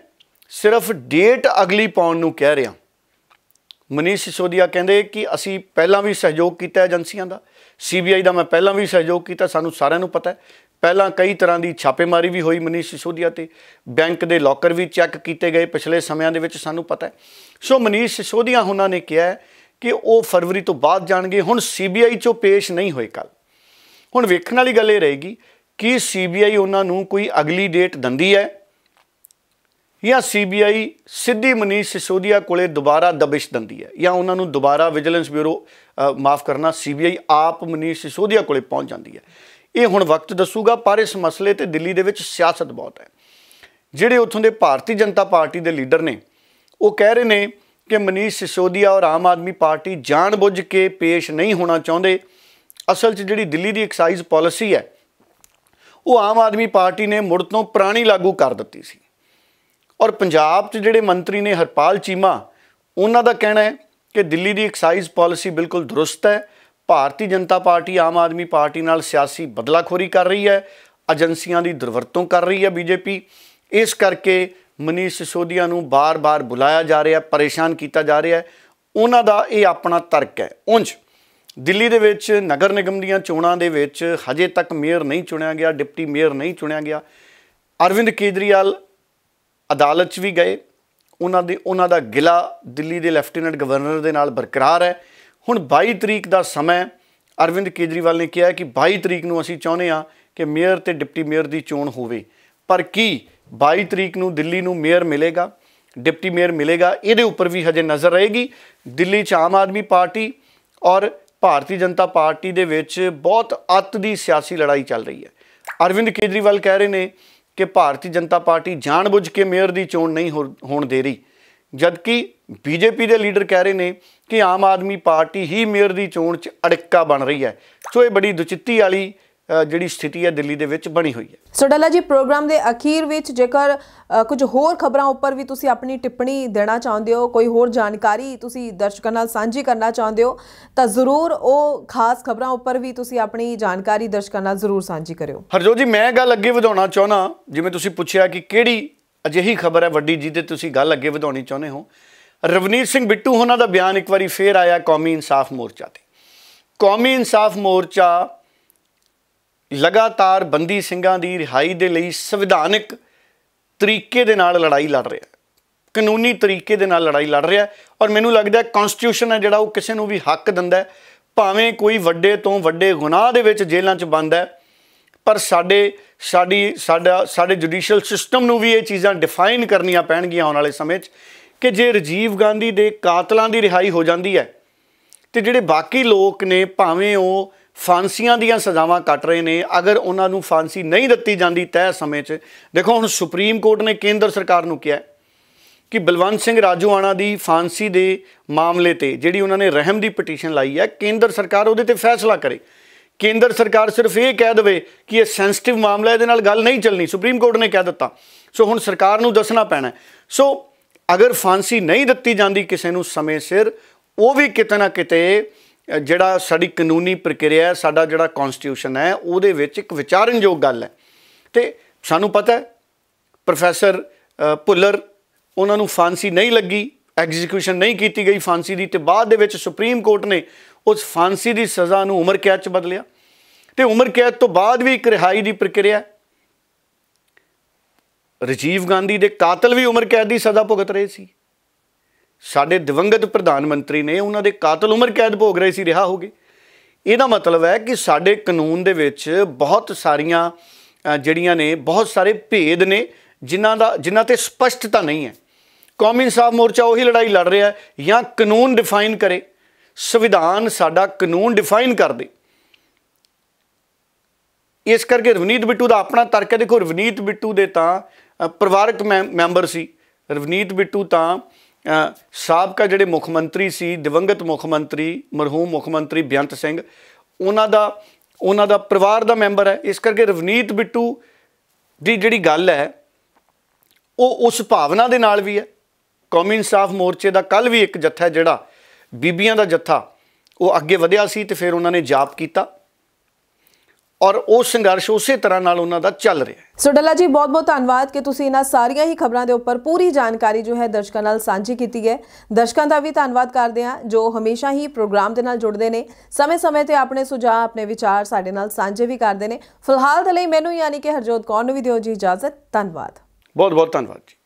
ਸਿਰਫ ਡੇਟ ਅਗਲੀ ਪਾਉਣ ਨੂੰ ਕਹਿ ਰਿਹਾ ਮਨੀਸ਼ ਸਿਸੋਦੀਆ ਕਹਿੰਦੇ ਕਿ ਅਸੀਂ ਪਹਿਲਾਂ ਵੀ ਸਹਿਯੋਗ ਕੀਤਾ ਏਜੰਸੀਆਂ ਦਾ ਸੀਬੀਆਈ ਦਾ ਮੈਂ ਪਹਿਲਾਂ ਵੀ ਸਹਿਯੋਗ ਕੀਤਾ ਸਾਨੂੰ ਸਾਰਿਆਂ ਨੂੰ ਪਤਾ ਹੈ ਪਹਿਲਾਂ ਕਈ ਤਰ੍ਹਾਂ ਦੀ ਛਾਪੇਮਾਰੀ ਵੀ ਹੋਈ ਮਨੀਸ਼ ਸਿਸੋਦੀਆ ਤੇ ਬੈਂਕ ਦੇ ਲੋਕਰ ਵੀ ਚੈੱਕ ਕੀਤੇ ਗਏ ਪਿਛਲੇ ਸਮਿਆਂ ਦੇ ਵਿੱਚ ਸਾਨੂੰ ਪਤਾ ਹੈ ਸੋ ਮਨੀਸ਼ ਸਿਸੋਦੀਆ ਉਹਨਾਂ ਨੇ ਕਿਹਾ ਕਿ ਉਹ ਫਰਵਰੀ ਤੋਂ ਬਾਅਦ ਜਾਣਗੇ ਹੁਣ ਸੀਬੀਆਈ ਚੋਂ ਪੇਸ਼ ਨਹੀਂ ਹੋਏ ਕੱਲ ਹੁਣ ਵੇਖਣ ਵਾਲੀ ਗੱਲ ਇਹ ਰਹੇਗੀ ਕਿ ਸੀਬੀਆਈ ਉਹਨਾਂ ਨੂੰ ਕੋਈ ਅਗਲੀ ਡੇਟ ਦਿੰਦੀ ਹੈ ਜਾਂ ਸੀਬੀਆਈ ਸਿੱਧੀ ਮਨੀਸ਼ ਸਿਸੋਦੀਆ ਕੋਲੇ ਦੁਬਾਰਾ ਦਬਿਸ਼ ਦਿੰਦੀ ਹੈ ਜਾਂ ਉਹਨਾਂ ਨੂੰ ਦੁਬਾਰਾ ਵਿਜੀਲੈਂਸ ਬਿਊਰੋ ਮਾਫ ਕਰਨਾ ਸੀਬੀਆਈ ਆਪ ਮਨੀਸ਼ ਸਿਸੋਦੀਆ ਕੋਲੇ ਪਹੁੰਚ ਜਾਂਦੀ ਹੈ ਇਹ ਹੁਣ ਵਕਤ ਦੱਸੂਗਾ ਪਰ ਇਸ ਮਸਲੇ ਤੇ ਦਿੱਲੀ ਦੇ ਵਿੱਚ ਸਿਆਸਤ ਬਹੁਤ ਹੈ ਜਿਹੜੇ ਉੱਥੋਂ ਦੇ ਭਾਰਤੀ ਜਨਤਾ ਪਾਰਟੀ ਦੇ ਲੀਡਰ ਨੇ ਉਹ ਕਹਿ ਰਹੇ ਨੇ ਕਿ ਮਨੀਸ਼ ਸਿਸੋਦੀਆ ਔਰ ਆਮ ਆਦਮੀ ਪਾਰਟੀ ਜਾਣਬੁੱਝ ਕੇ ਪੇਸ਼ ਨਹੀਂ ਹੋਣਾ ਚਾਹੁੰਦੇ ਅਸਲ 'ਚ ਜਿਹੜੀ ਦਿੱਲੀ ਦੀ ਐਕਸਾਈਜ਼ ਪਾਲਿਸੀ ਹੈ ਉਹ ਆਮ ਆਦਮੀ ਪਾਰਟੀ ਨੇ ਮੁੜ ਤੋਂ ਪੁਰਾਣੀ ਲਾਗੂ ਕਰ ਦਿੱਤੀ ਸੀ ਔਰ ਪੰਜਾਬ 'ਚ ਜਿਹੜੇ ਮੰਤਰੀ ਨੇ ਹਰਪਾਲ ਚੀਮਾ ਉਹਨਾਂ ਦਾ ਕਹਿਣਾ ਹੈ ਕਿ ਦਿੱਲੀ ਦੀ ਐਕਸਾਈਜ਼ ਪਾਲਿਸੀ ਬਿਲਕੁਲ ਦਰੁਸਤ ਹੈ ਭਾਰਤੀ ਜਨਤਾ ਪਾਰਟੀ ਆਮ ਆਦਮੀ ਪਾਰਟੀ ਨਾਲ ਸਿਆਸੀ ਬਦਲਾਖੋਰੀ ਕਰ ਰਹੀ ਹੈ ਏਜੰਸੀਆਂ ਦੀ ਦੁਰਵਰਤੋਂ ਕਰ ਰਹੀ ਹੈ ਬੀਜੇਪੀ ਇਸ ਕਰਕੇ ਮਨੀਸ਼ ਸਿਸੋਦੀਆ ਨੂੰ ਬਾਰ-ਬਾਰ ਬੁਲਾਇਆ ਜਾ ਰਿਹਾ ਪਰੇਸ਼ਾਨ ਕੀਤਾ ਜਾ ਰਿਹਾ ਉਹਨਾਂ ਦਾ ਇਹ ਆਪਣਾ ਤਰਕ ਹੈ ਉੰਜ ਦਿੱਲੀ ਦੇ ਵਿੱਚ ਨਗਰ ਨਿਗਮ ਦੀਆਂ ਚੋਣਾਂ ਦੇ ਵਿੱਚ ਹਜੇ ਤੱਕ ਮੇਅਰ ਨਹੀਂ ਚੁਣਿਆ ਗਿਆ ਡਿਪਟੀ ਮੇਅਰ ਨਹੀਂ ਚੁਣਿਆ ਗਿਆ ਅਰਵਿੰਦ ਕੇਜਰੀਵਾਲ ਅਦਾਲਤ 'ਚ ਵੀ ਗਏ ਉਹਨਾਂ ਦੇ ਉਹਨਾਂ ਦਾ ਗਿਲਾ ਦਿੱਲੀ ਦੇ ਲੈਫਟੀਨੈਂਟ ਗਵਰਨਰ ਦੇ ਨਾਲ ਬਰਕਰਾਰ ਹੈ ਹੁਣ 22 ਤਰੀਕ ਦਾ ਸਮਾਂ ਅਰਵਿੰਦ ਕੇਜਰੀਵਾਲ ਨੇ ਕਿਹਾ ਕਿ 22 ਤਰੀਕ ਨੂੰ ਅਸੀਂ ਚਾਹੁੰਦੇ ਆ ਕਿ ਮੇਅਰ ਤੇ ਡਿਪਟੀ ਮੇਅਰ ਦੀ ਚੋਣ ਹੋਵੇ ਪਰ ਕੀ 22 ਤਰੀਕ ਨੂੰ ਦਿੱਲੀ ਨੂੰ ਮੇਅਰ ਮਿਲੇਗਾ ਡਿਪਟੀ ਮੇਅਰ ਮਿਲੇਗਾ ਇਹਦੇ ਉੱਪਰ ਵੀ ਹਜੇ ਨਜ਼ਰ ਰਹੇਗੀ ਦਿੱਲੀ 'ਚ ਆਮ ਆਦਮੀ ਪਾਰਟੀ ਔਰ ਭਾਰਤੀ ਜਨਤਾ ਪਾਰਟੀ ਦੇ ਵਿੱਚ ਬਹੁਤ ਅੱਤ ਦੀ ਸਿਆਸੀ ਲੜਾਈ ਚੱਲ ਰਹੀ ਹੈ ਅਰਵਿੰਦ ਕੇਜਰੀਵਾਲ ਕਹਿ ਰਹੇ ਨੇ ਕਿ ਭਾਰਤੀ ਜਨਤਾ ਪਾਰਟੀ ਜਾਣਬੁੱਝ ਕੇ ਮੇਅਰ ਦੀ ਚੋਣ ਨਹੀਂ ਹੋਣ ਦੇ ਰਹੀ ਜਦਕਿ ਬੀਜੇਪੀ ਦੇ ਲੀਡਰ ਕਹਿ ਰਹੇ ਨੇ ਕਿ ਆਮ ਆਦਮੀ ਪਾਰਟੀ ਹੀ ਮੇਅਰ ਦੀ ਚੋਣ 'ਚ ਅੜਿੱਕਾ ਬਣ ਰਹੀ ਹੈ ਸੋ ਇਹ ਬੜੀ ਦੁਚਿੱਤੀ ਵਾਲੀ ਜਿਹੜੀ ਸਥਿਤੀ ਹੈ ਦਿੱਲੀ ਦੇ ਵਿੱਚ ਬਣੀ ਹੋਈ ਹੈ ਸੋਡਾਲਾ ਜੀ ਪ੍ਰੋਗਰਾਮ ਦੇ ਅਖੀਰ ਵਿੱਚ ਜੇਕਰ ਕੁਝ ਹੋਰ ਖਬਰਾਂ ਉੱਪਰ ਵੀ ਤੁਸੀਂ ਆਪਣੀ ਟਿੱਪਣੀ ਦੇਣਾ ਚਾਹੁੰਦੇ ਹੋ ਕੋਈ ਹੋਰ ਜਾਣਕਾਰੀ ਤੁਸੀਂ ਦਰਸ਼ਕਾਂ ਨਾਲ ਸਾਂਝੀ ਕਰਨਾ ਚਾਹੁੰਦੇ ਹੋ ਤਾਂ ਜ਼ਰੂਰ ਉਹ ਖਾਸ ਖਬਰਾਂ ਉੱਪਰ ਵੀ ਤੁਸੀਂ ਆਪਣੀ ਜਾਣਕਾਰੀ ਦਰਸ਼ਕਾਂ ਨਾਲ ਜ਼ਰੂਰ ਸਾਂਝੀ ਕਰਿਓ ਹਰਜੋਤ ਜੀ ਮੈਂ ਗੱਲ ਅੱਗੇ ਵਧਾਉਣਾ ਚਾਹਣਾ ਜਿਵੇਂ ਤੁਸੀਂ ਪੁੱਛਿਆ ਕਿ ਕਿਹੜੀ ਅਜਿਹੀ ਖਬਰ ਹੈ ਵੱਡੀ ਜਿਹਦੇ ਤੁਸੀਂ ਗੱਲ ਅੱਗੇ ਵਧਾਉਣੀ ਚਾਹੁੰਦੇ ਹੋ ਰਵਨੀਤ ਸਿੰਘ ਬਿੱਟੂ ਉਹਨਾਂ ਦਾ ਬਿਆਨ ਇੱਕ ਵਾਰੀ ਫੇਰ ਆਇਆ ਕੌਮੀ ਇਨਸਾਫ ਮੋਰਚਾ ਤੇ ਕੌਮੀ ਇਨਸਾਫ ਮੋਰਚਾ ਲਗਾਤਾਰ ਬੰਦੀ ਸਿੰਘਾਂ ਦੀ ਰਿਹਾਈ ਦੇ ਲਈ ਸੰਵਿਧਾਨਿਕ ਤਰੀਕੇ ਦੇ ਨਾਲ ਲੜਾਈ ਲੜ ਰਿਹਾ ਕਾਨੂੰਨੀ ਤਰੀਕੇ ਦੇ ਨਾਲ ਲੜਾਈ ਲੜ ਰਿਹਾ ਔਰ ਮੈਨੂੰ ਲੱਗਦਾ ਹੈ ਕਨਸਟੀਟਿਊਸ਼ਨ ਹੈ ਜਿਹੜਾ ਉਹ ਕਿਸੇ ਨੂੰ ਵੀ ਹੱਕ ਦਿੰਦਾ ਹੈ ਭਾਵੇਂ ਕੋਈ ਵੱਡੇ ਤੋਂ ਵੱਡੇ ਗੁਨਾਹ ਦੇ ਵਿੱਚ ਜੇਲ੍ਹਾਂ 'ਚ ਬੰਦ ਹੈ ਪਰ ਸਾਡੇ ਸਾਡੀ ਸਾਡਾ ਸਾਡੇ ਜੁਡੀਸ਼ੀਅਲ ਸਿਸਟਮ ਨੂੰ ਵੀ ਇਹ ਚੀਜ਼ਾਂ ਡਿਫਾਈਨ ਕਰਨੀਆਂ ਪੈਣਗੀਆਂ ਆਉਣ ਵਾਲੇ ਸਮੇਂ 'ਚ ਕਿ ਜੇ ਰਜੀਵ ਗਾਂਧੀ ਦੇ ਕਾਤਲਾਂ ਦੀ ਰਿਹਾਈ ਹੋ ਜਾਂਦੀ ਹੈ ਤੇ ਜਿਹੜੇ ਬਾਕੀ ਲੋਕ ਨੇ ਭਾਵੇਂ ਉਹ ਫਾਂਸੀਆਂ ਦੀਆਂ ਸਜ਼ਾਵਾਂ ਕੱਟ ਰਹੇ ਨੇ ਅਗਰ ਉਹਨਾਂ ਨੂੰ ਫਾਂਸੀ ਨਹੀਂ ਦਿੱਤੀ ਜਾਂਦੀ ਤੈਅ ਸਮੇਂ 'ਚ ਦੇਖੋ ਹੁਣ ਸੁਪਰੀਮ ਕੋਰਟ ਨੇ ਕੇਂਦਰ ਸਰਕਾਰ ਨੂੰ ਕਿਹਾ ਕਿ ਬਲਵੰਤ ਸਿੰਘ ਰਾਜੂਆਣਾ ਦੀ ਫਾਂਸੀ ਦੇ ਮਾਮਲੇ ਤੇ ਜਿਹੜੀ ਉਹਨਾਂ ਨੇ ਰਹਿਮ ਦੀ ਪਟੀਸ਼ਨ ਲਾਈ ਹੈ ਕੇਂਦਰ ਸਰਕਾਰ ਉਹਦੇ ਤੇ ਫੈਸਲਾ ਕਰੇ ਕੇਂਦਰ ਸਰਕਾਰ ਸਿਰਫ ਇਹ ਕਹਿ ਦਵੇ ਕਿ ਇਹ ਸੈਂਸਿਟਿਵ ਮਾਮਲਾ ਇਹਦੇ ਨਾਲ ਗੱਲ ਨਹੀਂ ਚੱਲਣੀ ਸੁਪਰੀਮ ਕੋਰਟ ਨੇ ਕਹਿ ਦਿੱਤਾ ਸੋ ਹੁਣ ਸਰਕਾਰ ਨੂੰ ਦੱਸਣਾ ਪੈਣਾ ਸੋ ਅਗਰ ਫਾਂਸੀ ਨਹੀਂ ਦਿੱਤੀ ਜਾਂਦੀ ਕਿਸੇ ਨੂੰ ਸਮੇਂ ਸਿਰ ਉਹ ਵੀ ਕਿਤੇ ਨਾ ਕਿਤੇ ਜਿਹੜਾ ਸਾਡੀ ਕਾਨੂੰਨੀ ਪ੍ਰਕਿਰਿਆ ਹੈ ਸਾਡਾ ਜਿਹੜਾ ਕਨਸਟੀਟਿਊਸ਼ਨ ਹੈ ਉਹਦੇ ਵਿੱਚ ਇੱਕ ਵਿਚਾਰਨਯੋਗ ਗੱਲ ਹੈ ਤੇ ਸਾਨੂੰ ਪਤਾ ਹੈ ਪ੍ਰੋਫੈਸਰ ਪੁੱਲਰ ਉਹਨਾਂ ਨੂੰ ਫਾਂਸੀ ਨਹੀਂ ਲੱਗੀ ਐਗਜ਼ੀਕਿਊਸ਼ਨ ਨਹੀਂ ਕੀਤੀ ਗਈ ਫਾਂਸੀ ਦੀ ਤੇ ਬਾਅਦ ਦੇ ਵਿੱਚ ਸੁਪਰੀਮ ਕੋਰਟ ਨੇ ਉਸ ਫਾਂਸੀ ਦੀ ਸਜ਼ਾ ਨੂੰ ਉਮਰ ਕੈਦ 'ਚ ਬਦਲਿਆ ਤੇ ਉਮਰ ਕੈਦ ਤੋਂ ਬਾਅਦ ਵੀ ਇੱਕ ਰਿਹਾਈ ਦੀ ਪ੍ਰਕਿਰਿਆ ਰਜੀਵ ਗਾਂਧੀ ਦੇ ਕਾਤਲ ਵੀ ਉਮਰ ਕੈਦ ਦੀ ਸਜ਼ਾ ਭੁਗਤ ਰਹੇ ਸੀ ਸਾਡੇ ਦਿਵੰਗਤ ਪ੍ਰਧਾਨ ਮੰਤਰੀ ਨੇ ਉਹਨਾਂ ਦੇ ਕਾਤਲ ਉਮਰ ਕੈਦ ਭੋਗ ਰਹੇ ਸੀ ਰਿਹਾ ਹੋਗੇ ਇਹਦਾ ਮਤਲਬ ਹੈ ਕਿ ਸਾਡੇ ਕਾਨੂੰਨ ਦੇ ਵਿੱਚ ਬਹੁਤ ਸਾਰੀਆਂ ਜਿਹੜੀਆਂ ਨੇ ਬਹੁਤ ਸਾਰੇ ਭੇਦ ਨੇ ਜਿਨ੍ਹਾਂ ਦਾ ਜਿਨ੍ਹਾਂ ਤੇ ਸਪਸ਼ਟਤਾ ਨਹੀਂ ਹੈ ਕੌਮੀ ਇਨਸਾਫ ਮੋਰਚਾ ਉਹੀ ਲੜਾਈ ਲੜ ਰਿਹਾ ਹੈ ਜਾਂ ਕਾਨੂੰਨ ਡਿਫਾਈਨ ਕਰੇ ਸੰਵਿਧਾਨ ਸਾਡਾ ਕਾਨੂੰਨ ਡਿਫਾਈਨ ਕਰ ਦੇ ਇਸ ਕਰਕੇ ਰਵਨੀਤ ਬਿੱਟੂ ਦਾ ਆਪਣਾ ਤਰਕ ਹੈ ਦੇਖੋ ਰਵਨੀਤ ਬਿੱਟੂ ਦੇ ਤਾਂ ਪਰਿਵਾਰਕ ਮੈਂਬਰ ਸੀ ਰਵਨੀਤ ਬਿੱਟੂ ਤਾਂ ਸਾਬਕਾ ਜਿਹੜੇ ਮੁੱਖ ਮੰਤਰੀ ਸੀ ਦਿਵੰਗਤ ਮੁੱਖ ਮੰਤਰੀ ਮਰਹੂਮ ਮੁੱਖ ਮੰਤਰੀ ਬਿਆੰਤ ਸਿੰਘ ਉਹਨਾਂ ਦਾ ਉਹਨਾਂ ਦਾ ਪਰਿਵਾਰ ਦਾ ਮੈਂਬਰ ਹੈ ਇਸ ਕਰਕੇ ਰਵਨੀਤ ਬਿੱਟੂ ਦੀ ਜਿਹੜੀ ਗੱਲ ਹੈ ਉਹ ਉਸ ਭਾਵਨਾ ਦੇ ਨਾਲ ਵੀ ਹੈ ਕੌਮੀ ਇਨਸਾਫ ਮੋਰਚੇ ਦਾ ਕੱਲ ਵੀ ਇੱਕ ਜੱਥਾ ਜਿਹੜਾ ਬੀਬੀਆਂ ਦਾ ਜੱਥਾ ਉਹ ਅੱਗੇ ਵਧਿਆ ਸੀ ਤੇ ਫਿਰ ਉਹਨਾਂ ਨੇ ਜਾਪ ਕੀਤਾ ਔਰ ਉਹ ਸੰਘਰਸ਼ ਉਸੇ ਤਰ੍ਹਾਂ ਨਾਲ ਉਹਨਾਂ ਦਾ ਚੱਲ ਰਿਹਾ ਹੈ ਸੋ ਡੱਲਾ ਜੀ ਬਹੁਤ ਬਹੁਤ ਧੰਨਵਾਦ ਕਿ ਤੁਸੀਂ ਇਹਨਾਂ ਸਾਰੀਆਂ ਹੀ ਖਬਰਾਂ ਦੇ ਉੱਪਰ ਪੂਰੀ ਜਾਣਕਾਰੀ ਜੋ ਹੈ ਦਰਸ਼ਕਾਂ ਨਾਲ ਸਾਂਝੀ ਕੀਤੀ ਹੈ ਦਰਸ਼ਕਾਂ ਦਾ ਵੀ ਧੰਨਵਾਦ ਕਰਦੇ ਹਾਂ ਜੋ ਹਮੇਸ਼ਾ ਹੀ ਪ੍ਰੋਗਰਾਮ ਦੇ ਨਾਲ ਜੁੜਦੇ ਨੇ ਸਮੇਂ-ਸਮੇਂ ਤੇ ਆਪਣੇ ਸੁਝਾਅ ਆਪਣੇ ਵਿਚਾਰ ਸਾਡੇ ਨਾਲ ਸਾਂਝੇ ਵੀ ਕਰਦੇ ਨੇ ਫਿਲਹਾਲ ਦੇ ਲਈ ਮੈਨੂੰ ਯਾਨੀ ਕਿ ਹਰਜੋਤ ਕੌਰ ਨੂੰ ਵੀ ਦਿਓ ਜੀ ਇਜਾਜ਼ਤ ਧੰਨਵਾਦ ਬਹੁਤ ਬਹੁਤ ਧੰਨਵਾਦ ਜੀ